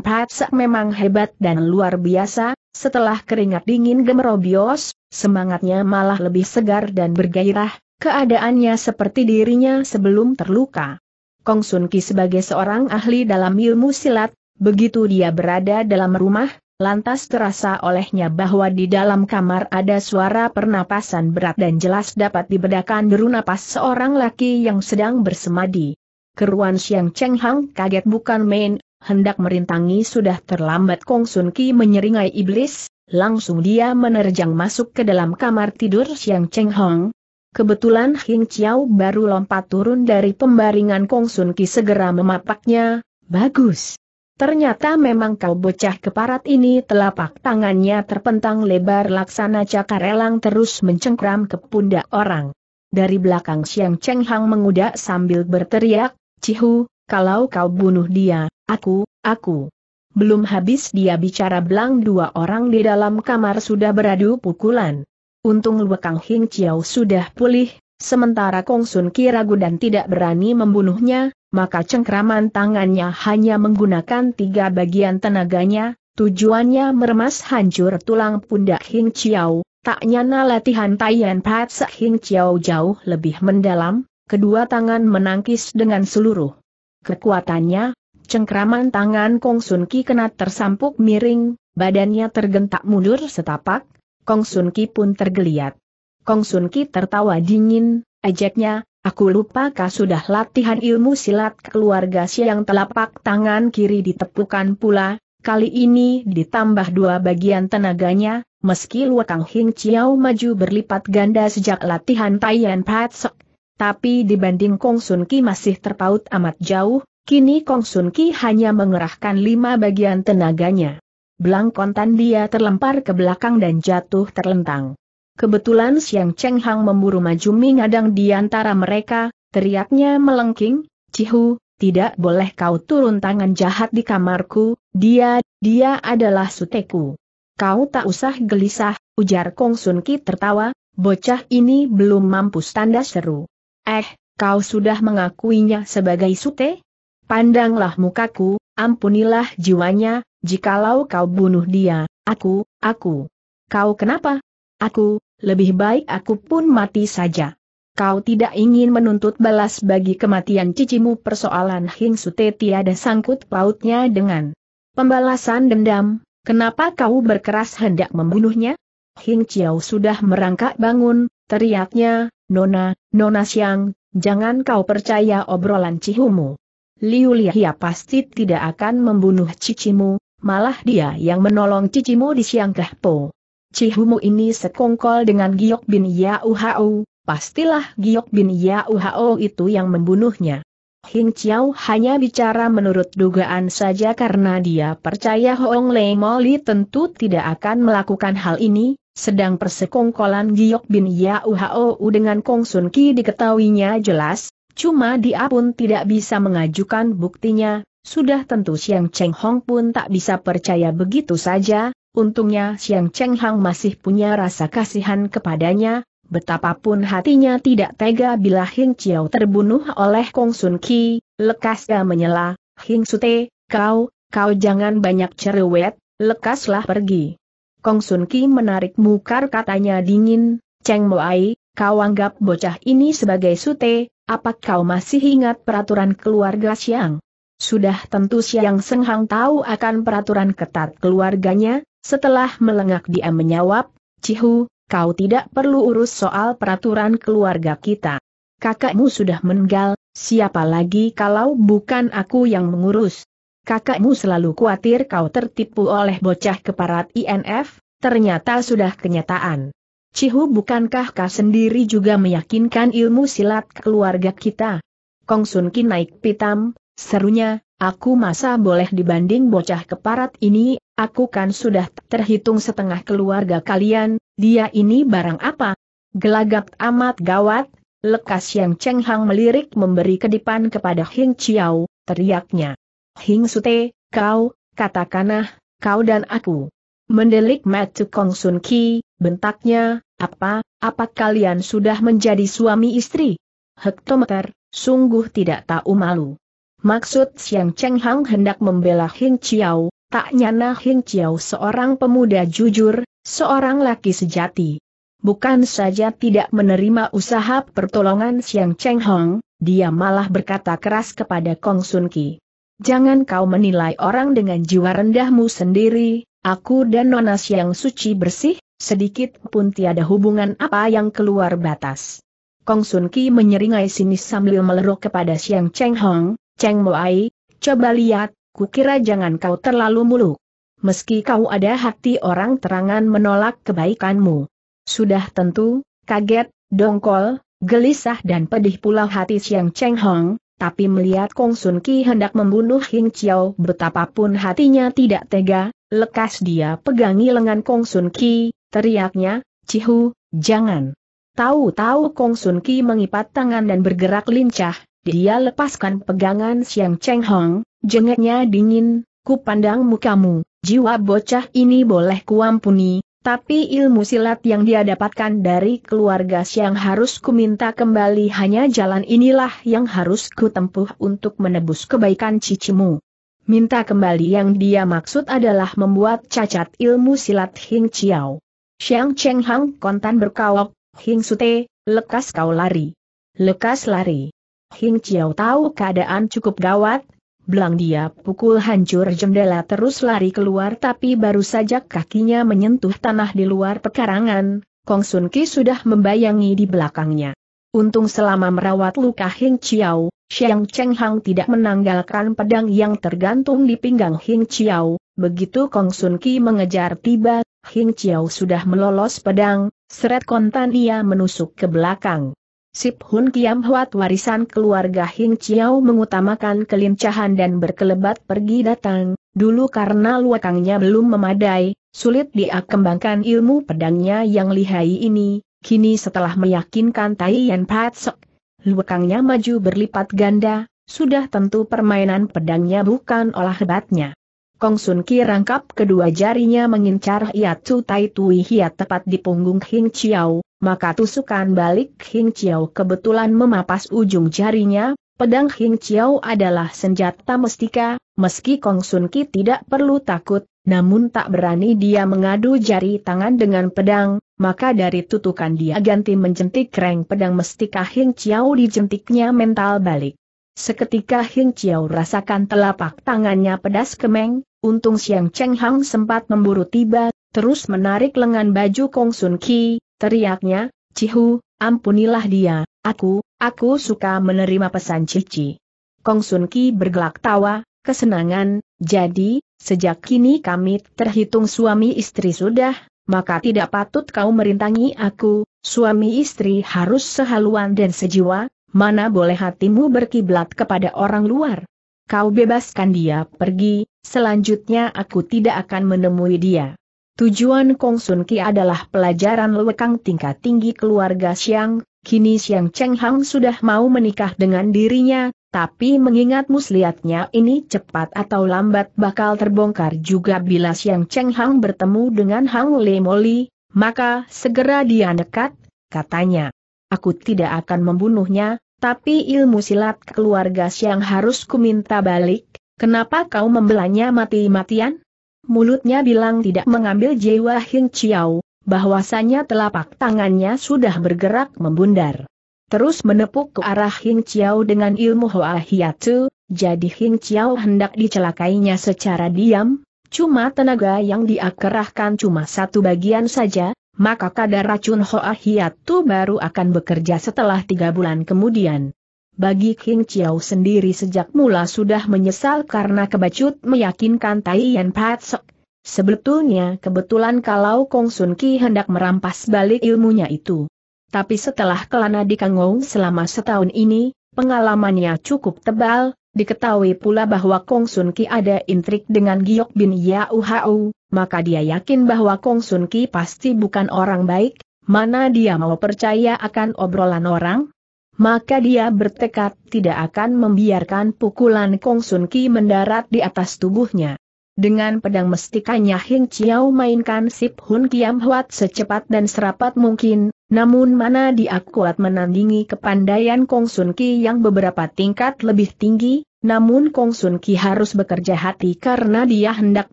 memang hebat dan luar biasa, setelah keringat dingin gemerobios, semangatnya malah lebih segar dan bergairah, keadaannya seperti dirinya sebelum terluka. Kong Sun Ki sebagai seorang ahli dalam ilmu silat, begitu dia berada dalam rumah, lantas terasa olehnya bahwa di dalam kamar ada suara pernapasan berat dan jelas dapat dibedakan deru napas seorang laki yang sedang bersemadi. Keruan Siang Cheng Hang kaget bukan main, hendak merintangi sudah terlambat Kong Sun Ki menyeringai iblis, langsung dia menerjang masuk ke dalam kamar tidur Siang Cheng Hang. Kebetulan Hing Chiao baru lompat turun dari pembaringan Kong Sun Ki segera memapaknya, bagus. Ternyata memang kau bocah keparat ini telapak tangannya terpentang lebar laksana cakar elang terus mencengkram ke pundak orang. Dari belakang Siang Cheng Hang mengudak sambil berteriak, Cihu, kalau kau bunuh dia, aku, aku. Belum habis dia bicara belang dua orang di dalam kamar sudah beradu pukulan. Untung Luekang Hing Chiao sudah pulih, sementara Kong Sun ragu dan tidak berani membunuhnya, maka cengkraman tangannya hanya menggunakan tiga bagian tenaganya, tujuannya meremas hancur tulang pundak Hing Chiao, tak nyana latihan Taiyan Pat Hing Chiao jauh lebih mendalam, kedua tangan menangkis dengan seluruh kekuatannya, cengkraman tangan Kong Sun Ki kena tersampuk miring, badannya tergentak mundur setapak, Kong Sun Ki pun tergeliat. Kong Sun Ki tertawa dingin, ejeknya, Aku lupa kau sudah latihan ilmu silat keluarga siang telapak tangan kiri ditepukan pula, kali ini ditambah dua bagian tenaganya, meski Luakang Hing Chiao maju berlipat ganda sejak latihan Taiyan Patsok. Tapi dibanding Kong Sun Ki masih terpaut amat jauh, kini Kong Sun Ki hanya mengerahkan lima bagian tenaganya. Belang kontan dia terlempar ke belakang dan jatuh terlentang. Kebetulan Siang Cheng Hang memburu maju mengadang di antara mereka, teriaknya melengking, Cihu, tidak boleh kau turun tangan jahat di kamarku, dia, dia adalah suteku. Kau tak usah gelisah, ujar Kong Sun Ki tertawa, bocah ini belum mampu tanda seru. Eh, kau sudah mengakuinya sebagai sute? Pandanglah mukaku, ampunilah jiwanya, jikalau kau bunuh dia, aku, aku. Kau kenapa? Aku, lebih baik aku pun mati saja. Kau tidak ingin menuntut balas bagi kematian cicimu persoalan Hing Sute tiada sangkut pautnya dengan pembalasan dendam, kenapa kau berkeras hendak membunuhnya? Hing Chiao sudah merangkak bangun, teriaknya, Nona, Nona Siang, jangan kau percaya obrolan cihumu. Liu Lihia pasti tidak akan membunuh cicimu, malah dia yang menolong cicimu di Siang Kehpo. Cihumu ini sekongkol dengan Giok bin Yauhao, pastilah Giok bin Yauhao itu yang membunuhnya. Hing Chiao hanya bicara menurut dugaan saja karena dia percaya Hong Lei Moli tentu tidak akan melakukan hal ini, sedang persekongkolan Giok bin Yauhao dengan Kong Sun Ki diketahuinya jelas, cuma dia pun tidak bisa mengajukan buktinya, sudah tentu Siang Cheng Hong pun tak bisa percaya begitu saja, Untungnya Siang Cheng Hang masih punya rasa kasihan kepadanya, betapapun hatinya tidak tega bila Hing Chiao terbunuh oleh Kong Sun Ki, lekas lekasnya menyela, Hing Sute, kau, kau jangan banyak cerewet, lekaslah pergi. Kong Sun Ki menarik mukar katanya dingin, Cheng Moai, kau anggap bocah ini sebagai Sute, apa kau masih ingat peraturan keluarga Siang? Sudah tentu Siang Seng Hang tahu akan peraturan ketat keluarganya, setelah melengak dia menjawab, Cihu, kau tidak perlu urus soal peraturan keluarga kita. Kakakmu sudah meninggal, siapa lagi kalau bukan aku yang mengurus. Kakakmu selalu khawatir kau tertipu oleh bocah keparat INF, ternyata sudah kenyataan. Cihu bukankah kau sendiri juga meyakinkan ilmu silat keluarga kita? Kong Sun Ki naik pitam, serunya, Aku masa boleh dibanding bocah keparat ini, aku kan sudah terhitung setengah keluarga kalian, dia ini barang apa? Gelagat amat gawat, lekas yang cenghang melirik memberi kedipan kepada Hing Chiao, teriaknya. Hing Sute, kau, katakanlah, kau dan aku. Mendelik Matu Kong Sun Ki, bentaknya, apa, apa kalian sudah menjadi suami istri? Hektometer, sungguh tidak tahu malu. Maksud Siang Cheng Hang hendak membela Hing Chiao, tak nyana Hing Chiao seorang pemuda jujur, seorang laki sejati. Bukan saja tidak menerima usaha pertolongan Siang Cheng Hong, dia malah berkata keras kepada Kong Sun Ki. Jangan kau menilai orang dengan jiwa rendahmu sendiri, aku dan Nona Siang suci bersih, sedikit pun tiada hubungan apa yang keluar batas. Kong Sun Ki menyeringai sinis sambil melerok kepada Siang Cheng Hong, Cheng Moai, coba lihat, kukira jangan kau terlalu muluk. Meski kau ada hati orang terangan menolak kebaikanmu. Sudah tentu, kaget, dongkol, gelisah dan pedih pula hati Siang Cheng Hong, tapi melihat Kong Sun Ki hendak membunuh Hing Chiao betapapun hatinya tidak tega, lekas dia pegangi lengan Kong Sun Ki, teriaknya, Cihu, jangan. Tahu-tahu Kong Sun Ki mengipat tangan dan bergerak lincah, dia lepaskan pegangan Siang Cheng Hong, jengeknya dingin, ku pandang mukamu, jiwa bocah ini boleh kuampuni, tapi ilmu silat yang dia dapatkan dari keluarga Siang harus ku minta kembali hanya jalan inilah yang harus ku tempuh untuk menebus kebaikan cicimu. Minta kembali yang dia maksud adalah membuat cacat ilmu silat Hing Chiao. Siang Cheng Hong kontan berkawok, Hing Sute, lekas kau lari. Lekas lari. Hing Chiao tahu keadaan cukup gawat, belang dia pukul hancur jendela terus lari keluar tapi baru saja kakinya menyentuh tanah di luar pekarangan, Kong Sun Ki sudah membayangi di belakangnya. Untung selama merawat luka Hing Chiao, Xiang Cheng Hang tidak menanggalkan pedang yang tergantung di pinggang Hing Chiao, begitu Kong Sun Ki mengejar tiba, Hing Chiao sudah melolos pedang, seret kontan ia menusuk ke belakang. Sip Hun Kiam Huat warisan keluarga Hing Chiao mengutamakan kelincahan dan berkelebat pergi datang, dulu karena luakangnya belum memadai, sulit dia kembangkan ilmu pedangnya yang lihai ini, kini setelah meyakinkan Tai Yan Pat Sok, luakangnya maju berlipat ganda, sudah tentu permainan pedangnya bukan olah hebatnya. Kong Sun Ki rangkap kedua jarinya mengincar Hiatu Tai Tui Hiat tepat di punggung Hing Chiao, maka tusukan balik Hing Chiao kebetulan memapas ujung jarinya, pedang Hing Chiao adalah senjata mestika, meski Kong Sun Ki tidak perlu takut, namun tak berani dia mengadu jari tangan dengan pedang, maka dari tutukan dia ganti menjentik kereng pedang mestika Hing Chiao jentiknya mental balik. Seketika Hing Chiao rasakan telapak tangannya pedas kemeng, untung Siang Cheng Hang sempat memburu tiba, terus menarik lengan baju Kong Sun Ki, Teriaknya, Cihu, ampunilah dia, aku, aku suka menerima pesan Cici. Kong Sun Ki bergelak tawa, kesenangan, jadi, sejak kini kami terhitung suami istri sudah, maka tidak patut kau merintangi aku, suami istri harus sehaluan dan sejiwa, mana boleh hatimu berkiblat kepada orang luar. Kau bebaskan dia pergi, selanjutnya aku tidak akan menemui dia. Tujuan Sun Ki adalah pelajaran lekang tingkat tinggi keluarga Xiang, kini Xiang Cheng Hang sudah mau menikah dengan dirinya, tapi mengingat muslihatnya ini cepat atau lambat bakal terbongkar juga bila Xiang Cheng Hang bertemu dengan Hang Le Moli, maka segera dia dekat, katanya. Aku tidak akan membunuhnya, tapi ilmu silat keluarga Xiang harus kuminta balik, kenapa kau membelanya mati-matian? mulutnya bilang tidak mengambil jiwa Hing Chiao, bahwasanya telapak tangannya sudah bergerak membundar. Terus menepuk ke arah Hing Chiao dengan ilmu Hoa Hiatu, jadi Hing Chiao hendak dicelakainya secara diam, cuma tenaga yang diakerahkan cuma satu bagian saja, maka kadar racun Hoa Hiatu baru akan bekerja setelah tiga bulan kemudian. Bagi King Chiao sendiri sejak mula sudah menyesal karena kebacut meyakinkan Tai Yan Pat Sok. Sebetulnya kebetulan kalau Kong Sun Ki hendak merampas balik ilmunya itu. Tapi setelah kelana di Kangou selama setahun ini, pengalamannya cukup tebal, diketahui pula bahwa Kong Sun Ki ada intrik dengan Giok bin Yao Hau, maka dia yakin bahwa Kong Sun Ki pasti bukan orang baik, mana dia mau percaya akan obrolan orang, maka dia bertekad tidak akan membiarkan pukulan Kong Sun Ki mendarat di atas tubuhnya. Dengan pedang mestikanya Hing Chiao mainkan Sip Hun Kiam Huat secepat dan serapat mungkin, namun mana dia kuat menandingi kepandaian Kong Sun Ki yang beberapa tingkat lebih tinggi, namun Kong Sun Ki harus bekerja hati karena dia hendak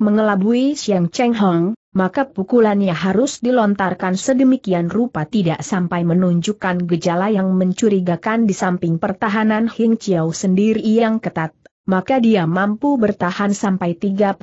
mengelabui Siang Cheng Hong, maka pukulannya harus dilontarkan sedemikian rupa tidak sampai menunjukkan gejala yang mencurigakan di samping pertahanan Hing Chiao sendiri yang ketat, maka dia mampu bertahan sampai 36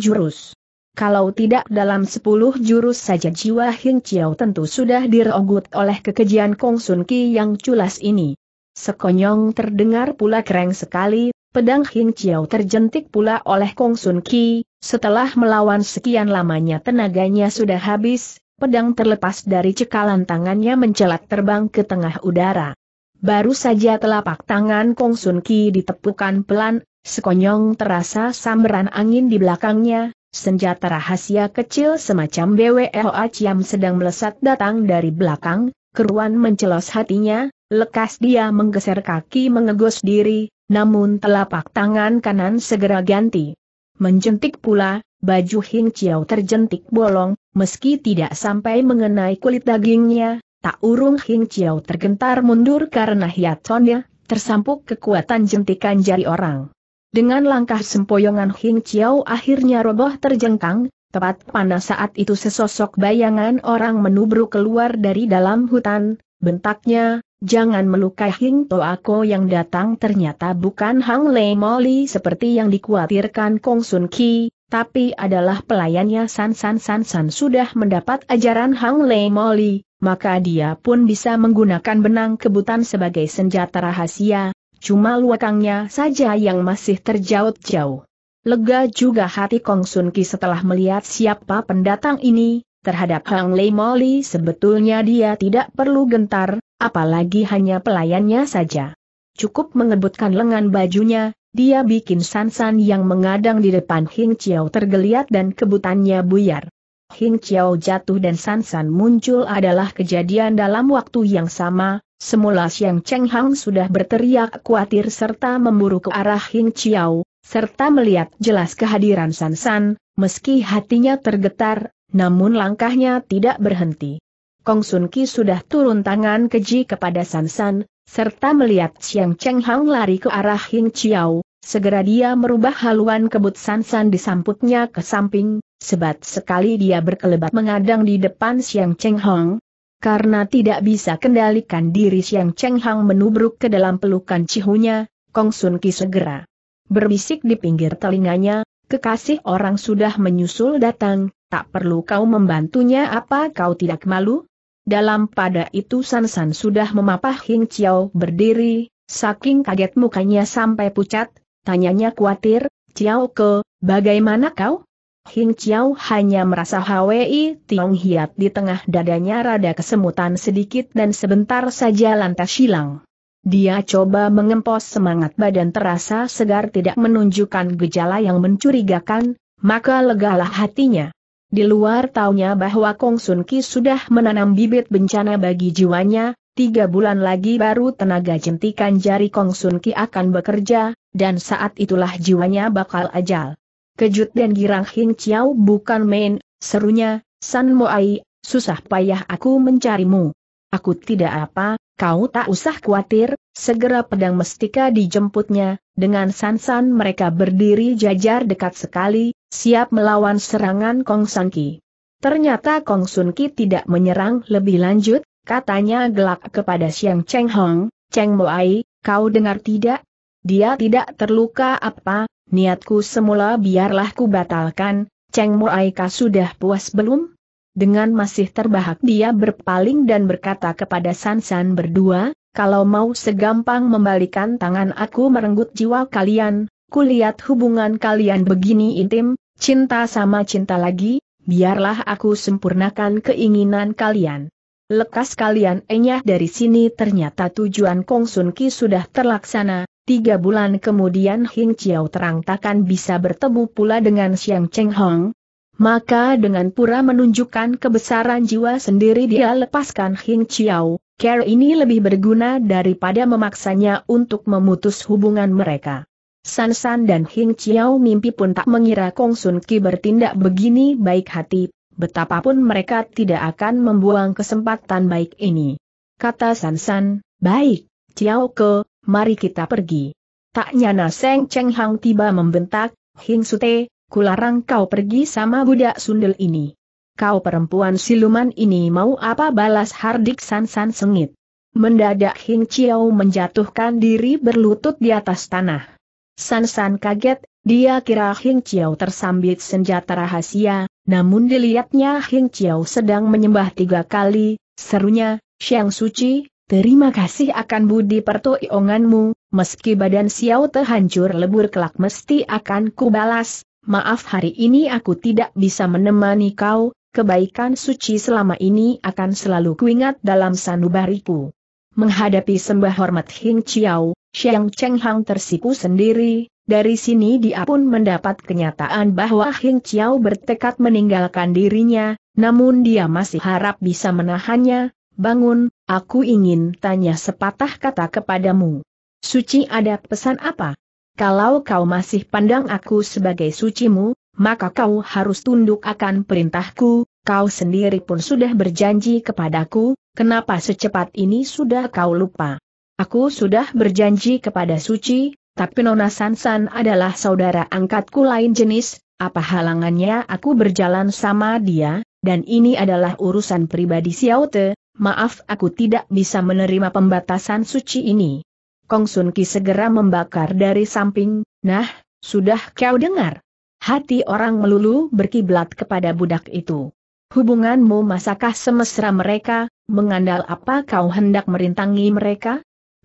jurus. Kalau tidak dalam 10 jurus saja jiwa Hing Chiao tentu sudah dirogut oleh kekejian Kong Sun Ki yang culas ini. Sekonyong terdengar pula kereng sekali, Pedang Hing Chiao terjentik pula oleh Kong Sun Ki, setelah melawan sekian lamanya tenaganya sudah habis, pedang terlepas dari cekalan tangannya mencelat terbang ke tengah udara. Baru saja telapak tangan Kong Sun Ki ditepukan pelan, sekonyong terasa sambaran angin di belakangnya, senjata rahasia kecil semacam BWLA yang sedang melesat datang dari belakang, keruan mencelos hatinya, lekas dia menggeser kaki mengegos diri, namun telapak tangan kanan segera ganti. Menjentik pula, baju Hing Chiao terjentik bolong, meski tidak sampai mengenai kulit dagingnya, tak urung Hing Chiao tergentar mundur karena hiatonnya, tersampuk kekuatan jentikan jari orang. Dengan langkah sempoyongan Hing Chiao akhirnya roboh terjengkang, tepat pada saat itu sesosok bayangan orang menubruk keluar dari dalam hutan, bentaknya, Jangan melukai Hing Toako yang datang ternyata bukan Hang Lei Moli seperti yang dikhawatirkan Kong Sun Ki, tapi adalah pelayannya San San San San sudah mendapat ajaran Hang Lei Moli, maka dia pun bisa menggunakan benang kebutan sebagai senjata rahasia, cuma luakangnya saja yang masih terjaut jauh. Lega juga hati Kong Sun Ki setelah melihat siapa pendatang ini, Terhadap Hang Lei Moli sebetulnya dia tidak perlu gentar, apalagi hanya pelayannya saja. Cukup mengebutkan lengan bajunya, dia bikin sansan -san yang mengadang di depan Hing Chiao tergeliat dan kebutannya buyar. Hing Chiao jatuh dan sansan -san muncul adalah kejadian dalam waktu yang sama, semula Siang Cheng Hang sudah berteriak khawatir serta memburu ke arah Hing Chiao, serta melihat jelas kehadiran sansan, -san, meski hatinya tergetar, namun langkahnya tidak berhenti. Kong Sun Ki sudah turun tangan keji kepada Sansan, serta melihat Xiang Cheng Hang lari ke arah Hing Chiao, segera dia merubah haluan kebut Sansan disamputnya ke samping, sebat sekali dia berkelebat mengadang di depan Xiang Cheng Hang, karena tidak bisa kendalikan diri Xiang Cheng Hang menubruk ke dalam pelukan cihunya, Kong Sun Ki segera berbisik di pinggir telinganya, kekasih orang sudah menyusul datang, tak perlu kau membantunya apa kau tidak malu? Dalam pada itu Sansan sudah memapah Hing Chiao berdiri, saking kaget mukanya sampai pucat, tanyanya khawatir, Chiao ke, bagaimana kau? Hing Chiao hanya merasa Hwi Tiong Hiat di tengah dadanya rada kesemutan sedikit dan sebentar saja lantas hilang. Dia coba mengempos semangat badan terasa segar tidak menunjukkan gejala yang mencurigakan, maka legalah hatinya. Di luar taunya bahwa Kong Sun Ki sudah menanam bibit bencana bagi jiwanya, tiga bulan lagi baru tenaga jentikan jari Kong Sun Ki akan bekerja, dan saat itulah jiwanya bakal ajal. Kejut dan girang Hing Chiao bukan main, serunya, San Ai. susah payah aku mencarimu. Aku tidak apa, kau tak usah khawatir, segera pedang mestika dijemputnya, dengan San -san mereka berdiri jajar dekat sekali, siap melawan serangan Kong Sun Ki. Ternyata Kong Sun Ki tidak menyerang lebih lanjut, katanya gelak kepada Siang Cheng Hong, Cheng Moai, kau dengar tidak? Dia tidak terluka apa, niatku semula biarlah ku batalkan, Cheng Moai kau sudah puas belum? Dengan masih terbahak dia berpaling dan berkata kepada San San berdua, kalau mau segampang membalikan tangan aku merenggut jiwa kalian, kulihat hubungan kalian begini intim, cinta sama cinta lagi, biarlah aku sempurnakan keinginan kalian. Lekas kalian enyah dari sini ternyata tujuan Kong Sun Ki sudah terlaksana, tiga bulan kemudian Hing Chiao terang takkan bisa bertemu pula dengan Xiang Cheng Hong, maka dengan pura menunjukkan kebesaran jiwa sendiri dia lepaskan Hing Chiao, care ini lebih berguna daripada memaksanya untuk memutus hubungan mereka. San San dan Hing Chiao mimpi pun tak mengira Kong Sun Ki bertindak begini baik hati, betapapun mereka tidak akan membuang kesempatan baik ini. Kata San San, baik, Chiao Ke, mari kita pergi. Tak nyana Seng Cheng Hang tiba membentak, Hing Sute, kularang kau pergi sama budak sundel ini. Kau perempuan siluman ini mau apa balas hardik San San sengit. Mendadak Hing Chiao menjatuhkan diri berlutut di atas tanah. San-san kaget, dia kira Hing Chiao tersambit senjata rahasia, namun dilihatnya Hing Chiao sedang menyembah tiga kali, serunya, Siang Suci, terima kasih akan budi pertoionganmu, meski badan Xiao terhancur lebur kelak mesti akan kubalas, maaf hari ini aku tidak bisa menemani kau, kebaikan suci selama ini akan selalu kuingat dalam sanubariku. Menghadapi sembah hormat Hing Chiao, Xiang Cheng Hang tersipu sendiri, dari sini dia pun mendapat kenyataan bahwa Hing Chiao bertekad meninggalkan dirinya, namun dia masih harap bisa menahannya, bangun, aku ingin tanya sepatah kata kepadamu. Suci ada pesan apa? Kalau kau masih pandang aku sebagai sucimu, maka kau harus tunduk akan perintahku, kau sendiri pun sudah berjanji kepadaku, kenapa secepat ini sudah kau lupa? Aku sudah berjanji kepada Suci, tapi Nona Sansan adalah saudara angkatku lain jenis, apa halangannya aku berjalan sama dia, dan ini adalah urusan pribadi Xiaote, maaf aku tidak bisa menerima pembatasan Suci ini. Kong Sun Ki segera membakar dari samping, nah, sudah kau dengar. Hati orang melulu berkiblat kepada budak itu. Hubunganmu masakah semesra mereka, mengandal apa kau hendak merintangi mereka?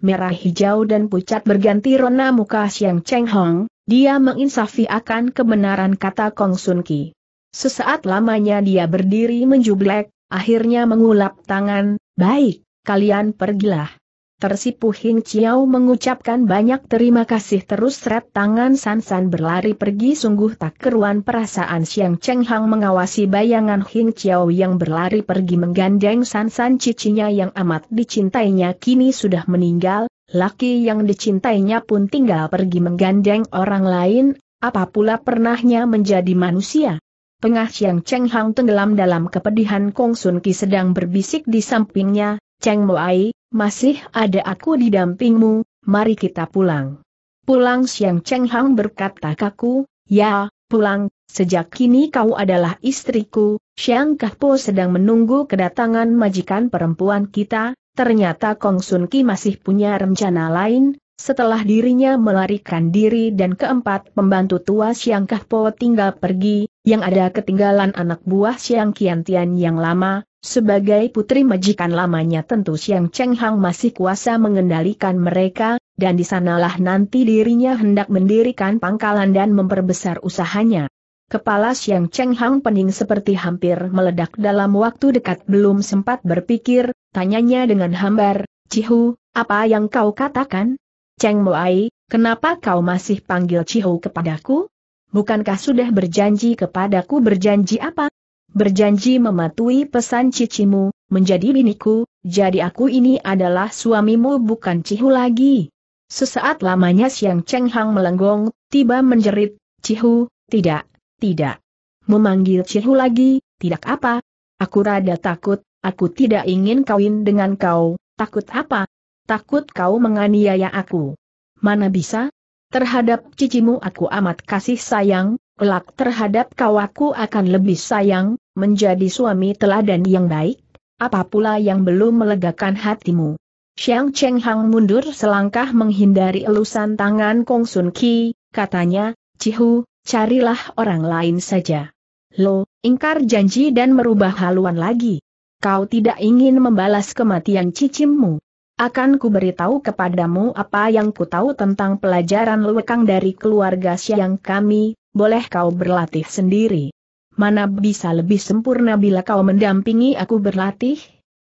merah hijau dan pucat berganti rona muka Siang Cheng Hong, dia menginsafi akan kebenaran kata Kong Sun Ki. Sesaat lamanya dia berdiri menjublek, akhirnya mengulap tangan, baik, kalian pergilah. Tersipu Hing Chiao mengucapkan banyak terima kasih terus seret tangan Sansan berlari pergi sungguh tak keruan perasaan Siang Cheng Hang mengawasi bayangan Hing Chiao yang berlari pergi menggandeng Sansan cicinya yang amat dicintainya kini sudah meninggal, laki yang dicintainya pun tinggal pergi menggandeng orang lain, apa pula pernahnya menjadi manusia. Pengah Siang Cheng Hang tenggelam dalam kepedihan Kong Sun Ki sedang berbisik di sampingnya, Cheng Moai, masih ada aku di dampingmu, mari kita pulang. Pulang Siang Cheng Hang berkata kaku, ya, pulang, sejak kini kau adalah istriku, Siang Kahpo sedang menunggu kedatangan majikan perempuan kita, ternyata Kong Sun Ki masih punya rencana lain, setelah dirinya melarikan diri dan keempat pembantu tua Siang Kahpo tinggal pergi, yang ada ketinggalan anak buah Siang Kiantian yang lama, sebagai putri majikan lamanya tentu Siang Cheng Hang masih kuasa mengendalikan mereka, dan disanalah nanti dirinya hendak mendirikan pangkalan dan memperbesar usahanya. Kepala Siang Cheng Hang pening seperti hampir meledak dalam waktu dekat belum sempat berpikir, tanyanya dengan hambar, Cihu, apa yang kau katakan? Cheng Moai, kenapa kau masih panggil Cihu kepadaku? bukankah sudah berjanji kepadaku berjanji apa? Berjanji mematuhi pesan cicimu, menjadi biniku, jadi aku ini adalah suamimu bukan cihu lagi. Sesaat lamanya Siang Cheng Hang melenggong, tiba menjerit, Cihu, tidak, tidak. Memanggil Cihu lagi, tidak apa. Aku rada takut, aku tidak ingin kawin dengan kau, takut apa? Takut kau menganiaya aku. Mana bisa, Terhadap cicimu aku amat kasih sayang, kelak terhadap kau aku akan lebih sayang, menjadi suami teladan yang baik, apa pula yang belum melegakan hatimu. Xiang Cheng Hang mundur selangkah menghindari elusan tangan Kong Sun Ki, katanya, Cihu, carilah orang lain saja. Lo, ingkar janji dan merubah haluan lagi. Kau tidak ingin membalas kematian cicimmu. Akan ku beritahu kepadamu apa yang ku tahu tentang pelajaran lewekang dari keluarga siang kami, boleh kau berlatih sendiri. Mana bisa lebih sempurna bila kau mendampingi aku berlatih?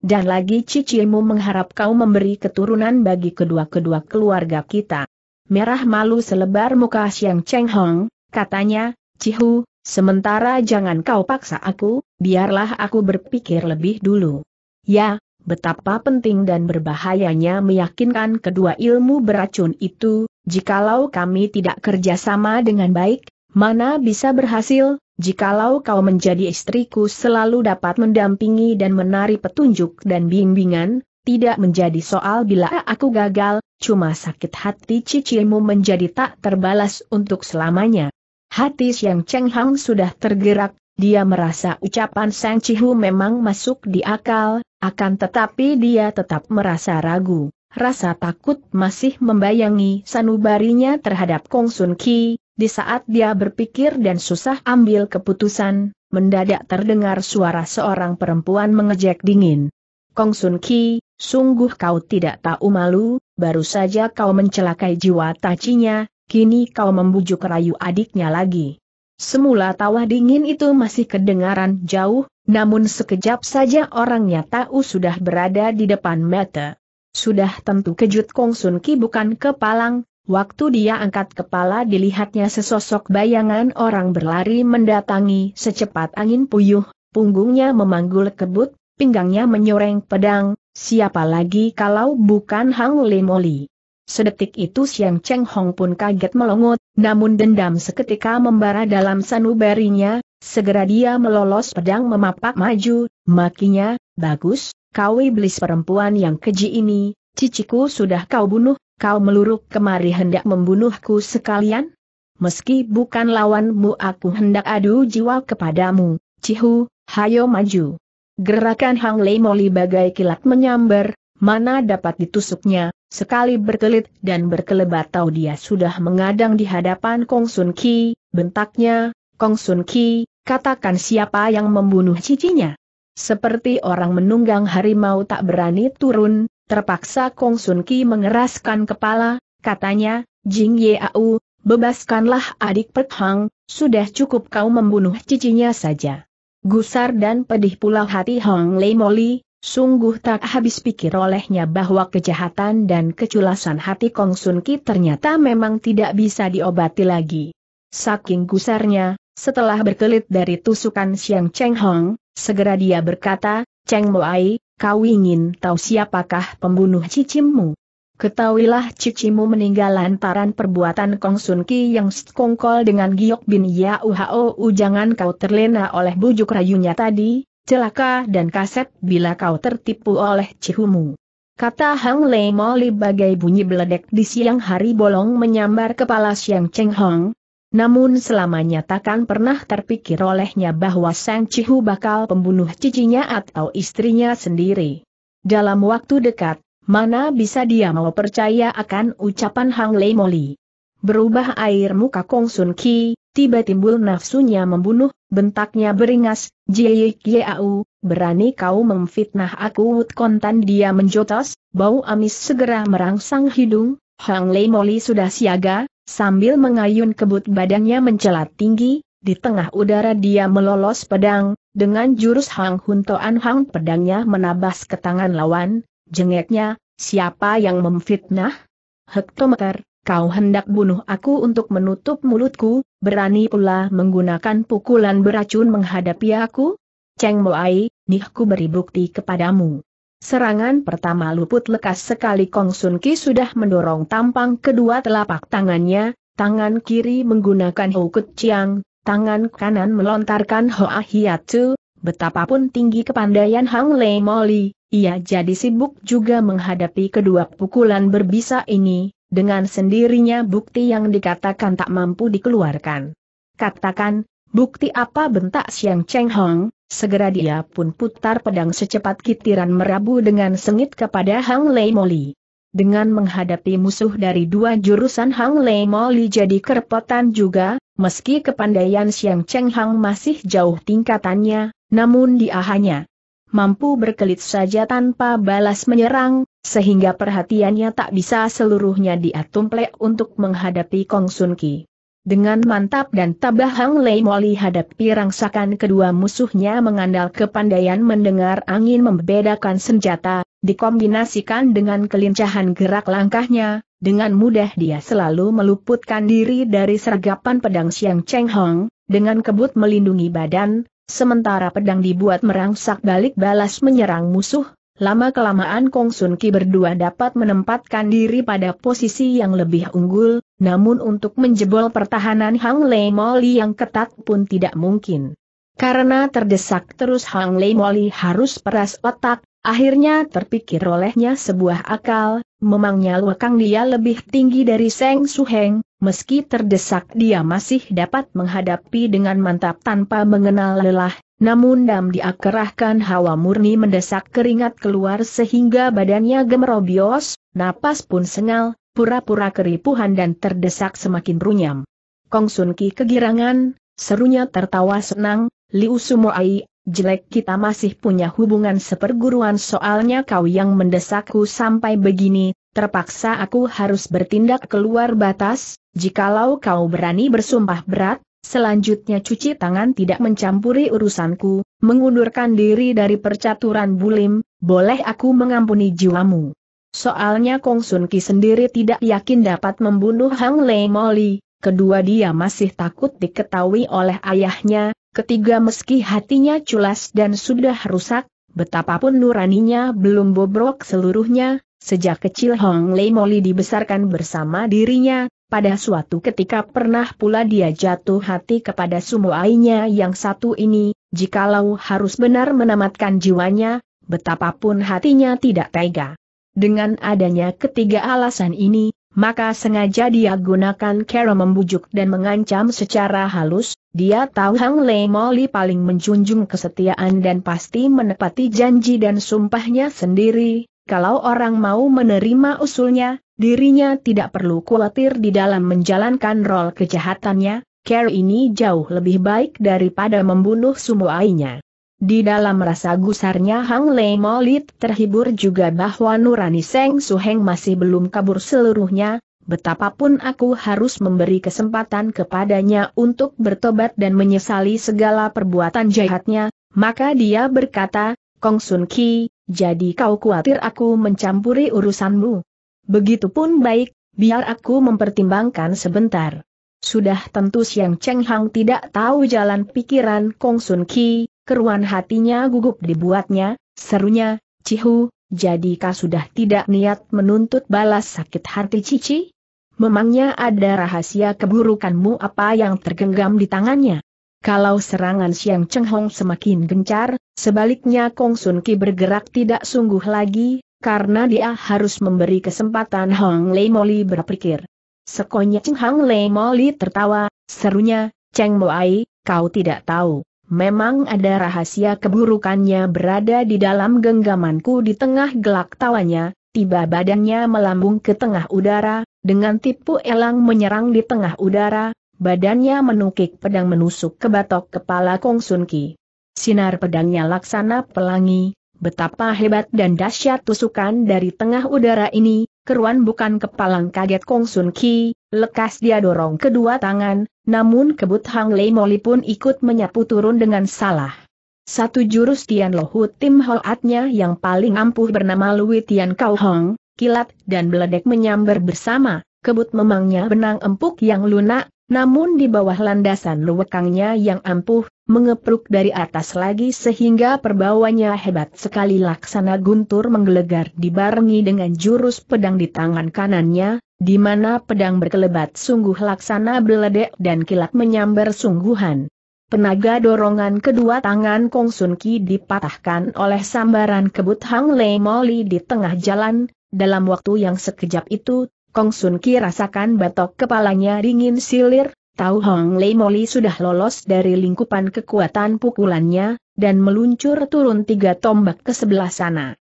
Dan lagi cicimu mengharap kau memberi keturunan bagi kedua-kedua keluarga kita. Merah malu selebar muka Siang Cheng Hong, katanya, Cihu, sementara jangan kau paksa aku, biarlah aku berpikir lebih dulu. Ya, Betapa penting dan berbahayanya meyakinkan kedua ilmu beracun itu, jikalau kami tidak kerjasama dengan baik, mana bisa berhasil, jikalau kau menjadi istriku selalu dapat mendampingi dan menari petunjuk dan bimbingan, tidak menjadi soal bila aku gagal, cuma sakit hati cicilmu menjadi tak terbalas untuk selamanya. Hati Siang Cheng Hang sudah tergerak, dia merasa ucapan Sang Cihu memang masuk di akal, akan tetapi dia tetap merasa ragu, rasa takut masih membayangi sanubarinya terhadap Kong Sun Ki, di saat dia berpikir dan susah ambil keputusan, mendadak terdengar suara seorang perempuan mengejek dingin. Kong Sun Ki, sungguh kau tidak tahu malu, baru saja kau mencelakai jiwa tacinya, kini kau membujuk rayu adiknya lagi. Semula tawa dingin itu masih kedengaran jauh, namun sekejap saja orangnya tahu sudah berada di depan mata. Sudah tentu kejut Kong Sun Ki bukan kepalang, waktu dia angkat kepala dilihatnya sesosok bayangan orang berlari mendatangi secepat angin puyuh, punggungnya memanggul kebut, pinggangnya menyoreng pedang, siapa lagi kalau bukan Hang Moli? Sedetik itu Siang Cheng Hong pun kaget melongot, namun dendam seketika membara dalam sanubarinya, segera dia melolos pedang memapak maju, makinya, bagus, kau iblis perempuan yang keji ini, ciciku sudah kau bunuh, kau meluruk kemari hendak membunuhku sekalian? Meski bukan lawanmu aku hendak adu jiwa kepadamu, Cihu, hayo maju. Gerakan Hang Lei Moli bagai kilat menyambar, mana dapat ditusuknya, sekali berkelit dan berkelebat tahu dia sudah mengadang di hadapan Kong Sun Ki, bentaknya, Kong Sun Ki, katakan siapa yang membunuh cicinya. Seperti orang menunggang harimau tak berani turun, terpaksa Kong Sun Ki mengeraskan kepala, katanya, Jing Au, bebaskanlah adik Pek Hang, sudah cukup kau membunuh cicinya saja. Gusar dan pedih pula hati Hong Lei Moli, Sungguh tak habis pikir olehnya bahwa kejahatan dan keculasan hati Kong Sun Ki ternyata memang tidak bisa diobati lagi. Saking gusarnya, setelah berkelit dari tusukan Siang Cheng Hong, segera dia berkata, Cheng Moai, kau ingin tahu siapakah pembunuh cicimmu? Ketahuilah Cicimu meninggal lantaran perbuatan Kong Sun Ki yang sekongkol dengan Giok Bin Yauhao. jangan kau terlena oleh bujuk rayunya tadi, celaka dan kaset bila kau tertipu oleh cihumu. Kata Hang Lei Moli bagai bunyi beledek di siang hari bolong menyambar kepala Siang Cheng Hong. Namun selamanya takkan pernah terpikir olehnya bahwa Sang Cihu bakal pembunuh cicinya atau istrinya sendiri. Dalam waktu dekat, mana bisa dia mau percaya akan ucapan Hang Lei Moli. Berubah air muka Kong Sun Ki, tiba timbul nafsunya membunuh, bentaknya beringas, Jiyikyeau, berani kau memfitnah aku Wut kontan dia menjotos, bau amis segera merangsang hidung, Hang Lei Moli sudah siaga, sambil mengayun kebut badannya mencelat tinggi, di tengah udara dia melolos pedang, dengan jurus Hang Huntoan Hang pedangnya menabas ke tangan lawan, jengeknya, siapa yang memfitnah? Hektometer, Kau hendak bunuh aku untuk menutup mulutku, berani pula menggunakan pukulan beracun menghadapi aku? Cheng Moai, nihku beri bukti kepadamu. Serangan pertama luput lekas sekali Kong Sun Ki sudah mendorong tampang kedua telapak tangannya, tangan kiri menggunakan Hukut Chiang, tangan kanan melontarkan Hoa Hiatsu, betapapun tinggi kepandaian Hang Lei Moli, ia jadi sibuk juga menghadapi kedua pukulan berbisa ini, dengan sendirinya bukti yang dikatakan tak mampu dikeluarkan. Katakan, bukti apa bentak Siang Cheng Hong, segera dia pun putar pedang secepat kitiran merabu dengan sengit kepada Hang Lei Moli. Dengan menghadapi musuh dari dua jurusan Hang Lei Moli jadi kerepotan juga, meski kepandaian Siang Cheng Hang masih jauh tingkatannya, namun dia hanya mampu berkelit saja tanpa balas menyerang, sehingga perhatiannya tak bisa seluruhnya diatumplek untuk menghadapi Kong Sun Ki. Dengan mantap dan tabah Hang Lei Moli hadapi rangsakan kedua musuhnya mengandal kepandaian mendengar angin membedakan senjata, dikombinasikan dengan kelincahan gerak langkahnya, dengan mudah dia selalu meluputkan diri dari sergapan pedang Siang Cheng Hong, dengan kebut melindungi badan, Sementara pedang dibuat merangsak balik balas menyerang musuh, lama-kelamaan Kong Sun Ki berdua dapat menempatkan diri pada posisi yang lebih unggul, namun untuk menjebol pertahanan Hang Lei Moli yang ketat pun tidak mungkin. Karena terdesak terus Hang Lei Moli harus peras otak, Akhirnya terpikir olehnya sebuah akal, memangnya Luekang dia lebih tinggi dari Seng Suheng, meski terdesak dia masih dapat menghadapi dengan mantap tanpa mengenal lelah, namun dam diakerahkan hawa murni mendesak keringat keluar sehingga badannya gemerobios, napas pun sengal, pura-pura keripuhan dan terdesak semakin runyam. Kong Sun Ki kegirangan, serunya tertawa senang, Liu Sumo Ai jelek kita masih punya hubungan seperguruan soalnya kau yang mendesakku sampai begini, terpaksa aku harus bertindak keluar batas, jikalau kau berani bersumpah berat, selanjutnya cuci tangan tidak mencampuri urusanku, mengundurkan diri dari percaturan bulim, boleh aku mengampuni jiwamu. Soalnya Kong Sun Ki sendiri tidak yakin dapat membunuh Hang Lei Moli, kedua dia masih takut diketahui oleh ayahnya, Ketiga meski hatinya culas dan sudah rusak, betapapun nuraninya belum bobrok seluruhnya, sejak kecil Hong Lei Moli dibesarkan bersama dirinya, pada suatu ketika pernah pula dia jatuh hati kepada ainya yang satu ini, jikalau harus benar menamatkan jiwanya, betapapun hatinya tidak tega. Dengan adanya ketiga alasan ini, maka sengaja dia gunakan cara membujuk dan mengancam secara halus, dia tahu Hang Le Moli paling menjunjung kesetiaan dan pasti menepati janji dan sumpahnya sendiri, kalau orang mau menerima usulnya, dirinya tidak perlu khawatir di dalam menjalankan rol kejahatannya, care ini jauh lebih baik daripada membunuh semua sumuainya. Di dalam rasa gusarnya Hang Le Molit terhibur juga bahwa Nurani Seng Suheng masih belum kabur seluruhnya, Betapapun aku harus memberi kesempatan kepadanya untuk bertobat dan menyesali segala perbuatan jahatnya, maka dia berkata, Kong Sun Ki, jadi kau khawatir aku mencampuri urusanmu. Begitupun baik, biar aku mempertimbangkan sebentar. Sudah tentu Siang Cheng Hang tidak tahu jalan pikiran Kong Sun Ki, keruan hatinya gugup dibuatnya, serunya, Cihu, kau sudah tidak niat menuntut balas sakit hati Cici? memangnya ada rahasia keburukanmu apa yang tergenggam di tangannya? Kalau serangan Siang Cheng Hong semakin gencar, sebaliknya Kong Sun Ki bergerak tidak sungguh lagi, karena dia harus memberi kesempatan Hong Lei Moli berpikir. Sekonya Cheng Hong Lei Moli tertawa, serunya, Cheng Mo Ai, kau tidak tahu. Memang ada rahasia keburukannya berada di dalam genggamanku di tengah gelak tawanya, tiba badannya melambung ke tengah udara, dengan tipu elang menyerang di tengah udara, badannya menukik pedang menusuk ke batok kepala Kong Sun Ki. Sinar pedangnya laksana pelangi, betapa hebat dan dahsyat tusukan dari tengah udara ini, keruan bukan kepalang kaget Kong Sun Ki, lekas dia dorong kedua tangan, namun kebut Hang Lei Moli pun ikut menyapu turun dengan salah. Satu jurus Tian Lohu tim Hoatnya yang paling ampuh bernama Lui Tian Kau Hong, kilat dan beledek menyambar bersama, kebut memangnya benang empuk yang lunak, namun di bawah landasan luwekangnya yang ampuh, mengepruk dari atas lagi sehingga perbawanya hebat sekali laksana guntur menggelegar dibarengi dengan jurus pedang di tangan kanannya, di mana pedang berkelebat sungguh laksana beledek dan kilat menyambar sungguhan. Penaga dorongan kedua tangan Kong Sun Ki dipatahkan oleh sambaran kebut Hang Lei Moli di tengah jalan, dalam waktu yang sekejap itu, Kong Sun Ki rasakan batok kepalanya dingin silir, tahu Hang Lei Moli sudah lolos dari lingkupan kekuatan pukulannya, dan meluncur turun tiga tombak ke sebelah sana.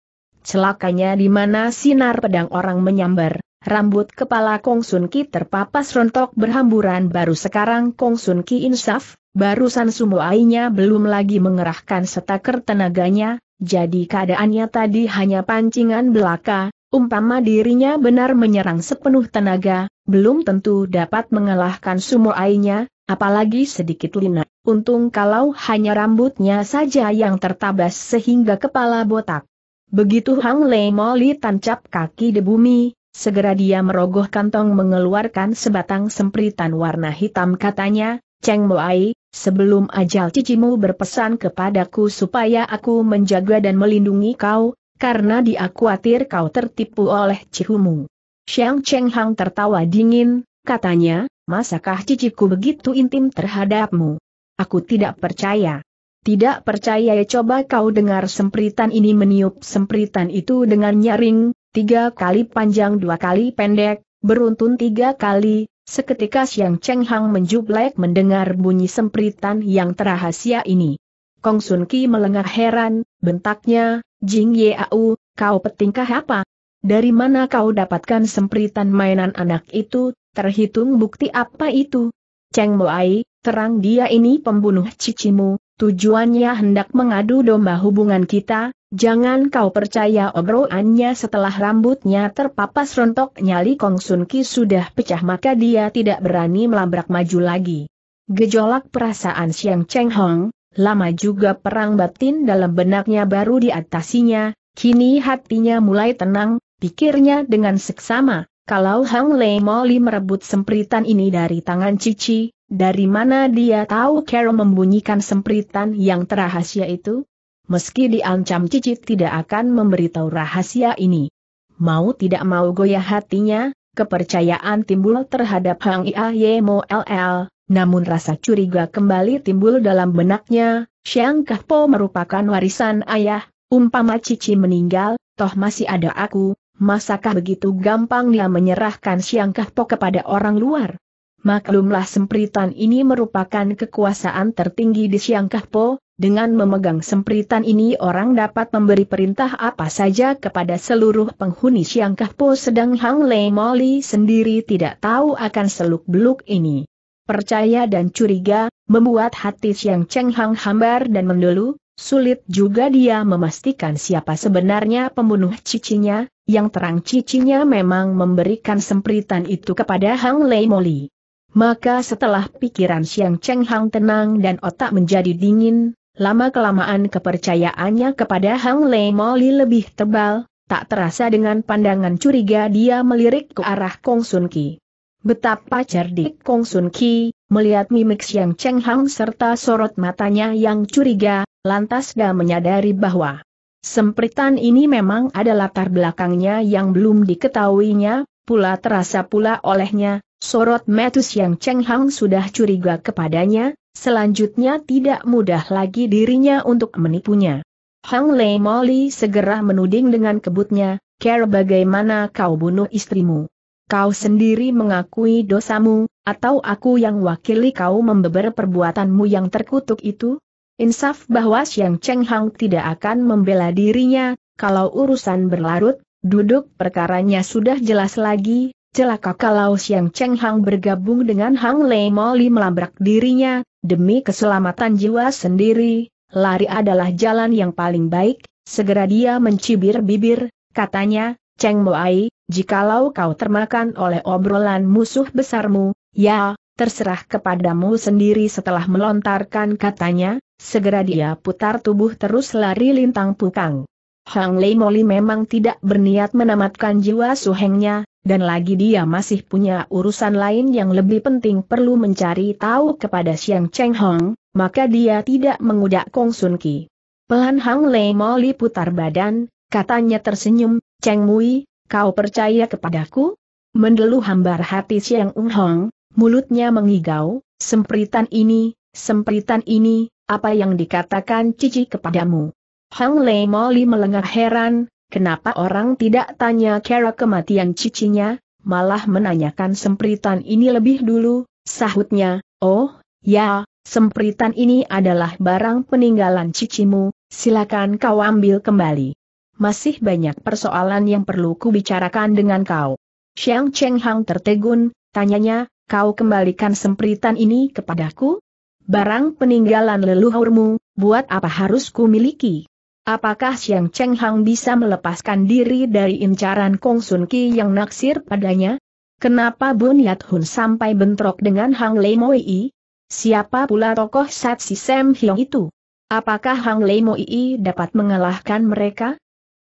Celakanya di mana sinar pedang orang menyambar, Rambut kepala Kong Sun Ki terpapas rontok berhamburan baru sekarang Kong Sun Ki insaf, Barusan Sumo Ainya belum lagi mengerahkan setaker tenaganya, jadi keadaannya tadi hanya pancingan belaka, umpama dirinya benar menyerang sepenuh tenaga, belum tentu dapat mengalahkan Sumo Ainya, apalagi sedikit lina. Untung kalau hanya rambutnya saja yang tertabas sehingga kepala botak. Begitu Hang Lei Moli tancap kaki di bumi, segera dia merogoh kantong mengeluarkan sebatang sempritan warna hitam katanya, Cheng Moai, Sebelum ajal cicimu berpesan kepadaku supaya aku menjaga dan melindungi kau, karena dia khawatir kau tertipu oleh cihumu. Xiang Cheng Hang tertawa dingin, katanya, masakah ciciku begitu intim terhadapmu? Aku tidak percaya. Tidak percaya ya coba kau dengar sempritan ini meniup sempritan itu dengan nyaring, tiga kali panjang dua kali pendek, beruntun tiga kali, Seketika siang Cheng Hang menjublek mendengar bunyi sempritan yang terahasia ini. Kong Sun Ki melengah heran, bentaknya, Jing Ye Au, kau petingkah apa? Dari mana kau dapatkan sempritan mainan anak itu, terhitung bukti apa itu? Cheng Moai, terang dia ini pembunuh cicimu, Tujuannya hendak mengadu domba hubungan kita, jangan kau percaya obrolannya setelah rambutnya terpapas rontok nyali Kong Sun Ki sudah pecah maka dia tidak berani melabrak maju lagi. Gejolak perasaan Siang Cheng Hong, lama juga perang batin dalam benaknya baru diatasinya, kini hatinya mulai tenang, pikirnya dengan seksama, kalau Hang Lei Moli merebut sempritan ini dari tangan Cici, dari mana dia tahu Carol membunyikan sempritan yang terahasia itu? Meski diancam Cici tidak akan memberitahu rahasia ini. Mau tidak mau goyah hatinya, kepercayaan timbul terhadap Hang Ia Ye Mo LL, namun rasa curiga kembali timbul dalam benaknya, Xiang Kahpo merupakan warisan ayah, umpama Cici meninggal, toh masih ada aku, Masakah begitu gampang dia menyerahkan Siang Kahpo kepada orang luar? Maklumlah sempritan ini merupakan kekuasaan tertinggi di Siang Kahpo, dengan memegang sempritan ini orang dapat memberi perintah apa saja kepada seluruh penghuni Siang Kahpo sedang Hang Lei Moli sendiri tidak tahu akan seluk-beluk ini. Percaya dan curiga, membuat hati Siang Cheng Hang hambar dan mendulu. sulit juga dia memastikan siapa sebenarnya pembunuh cicinya, yang terang cicinya memang memberikan sempritan itu kepada Hang Lei Moli. Maka setelah pikiran Siang Cheng Hang tenang dan otak menjadi dingin, lama-kelamaan kepercayaannya kepada Hang Lei Moli lebih tebal, tak terasa dengan pandangan curiga dia melirik ke arah Kong Sun Ki. Betapa cerdik Kong Sun Ki, melihat mimik Siang Cheng Hang serta sorot matanya yang curiga, lantas dia menyadari bahwa Sempritan ini memang ada latar belakangnya yang belum diketahuinya, pula terasa pula olehnya, sorot metus yang Cheng Hang sudah curiga kepadanya, selanjutnya tidak mudah lagi dirinya untuk menipunya. Hang Lei Moli segera menuding dengan kebutnya, Care bagaimana kau bunuh istrimu? Kau sendiri mengakui dosamu, atau aku yang wakili kau membeber perbuatanmu yang terkutuk itu? Insaf bahwa Xiang Cheng Hang tidak akan membela dirinya, kalau urusan berlarut, duduk perkaranya sudah jelas lagi, celaka kalau siang Cheng Hang bergabung dengan Hang Lei Moli melabrak dirinya, demi keselamatan jiwa sendiri, lari adalah jalan yang paling baik, segera dia mencibir bibir, katanya, Cheng Moai, jikalau kau termakan oleh obrolan musuh besarmu, ya, terserah kepadamu sendiri setelah melontarkan katanya, Segera dia putar tubuh terus lari lintang pukang. Hang Lei Moli memang tidak berniat menamatkan jiwa suhengnya, dan lagi dia masih punya urusan lain yang lebih penting perlu mencari tahu kepada Xiang Cheng Hong, maka dia tidak mengudak Kong Sun Ki. Pelan Hang Lei Moli putar badan, katanya tersenyum, Cheng Mui, kau percaya kepadaku? Mendeluh hambar hati Xiang Ung Hong, mulutnya mengigau, sempritan ini, sempritan ini, apa yang dikatakan Cici kepadamu. Hang Lei Moli melengah heran, kenapa orang tidak tanya cara kematian cicinya, malah menanyakan sempritan ini lebih dulu, sahutnya, oh, ya, sempritan ini adalah barang peninggalan cicimu, silakan kau ambil kembali. Masih banyak persoalan yang perlu kubicarakan dengan kau. Xiang Cheng Hang tertegun, tanyanya, kau kembalikan sempritan ini kepadaku? Barang peninggalan leluhurmu, buat apa harus kumiliki? Apakah Xiang Cheng Hang bisa melepaskan diri dari incaran Kong Sun Ki yang naksir padanya? Kenapa Bun Yat Hun sampai bentrok dengan Hang Lei Yi? Siapa pula tokoh Si Sam Hiong itu? Apakah Hang Lei Yi dapat mengalahkan mereka?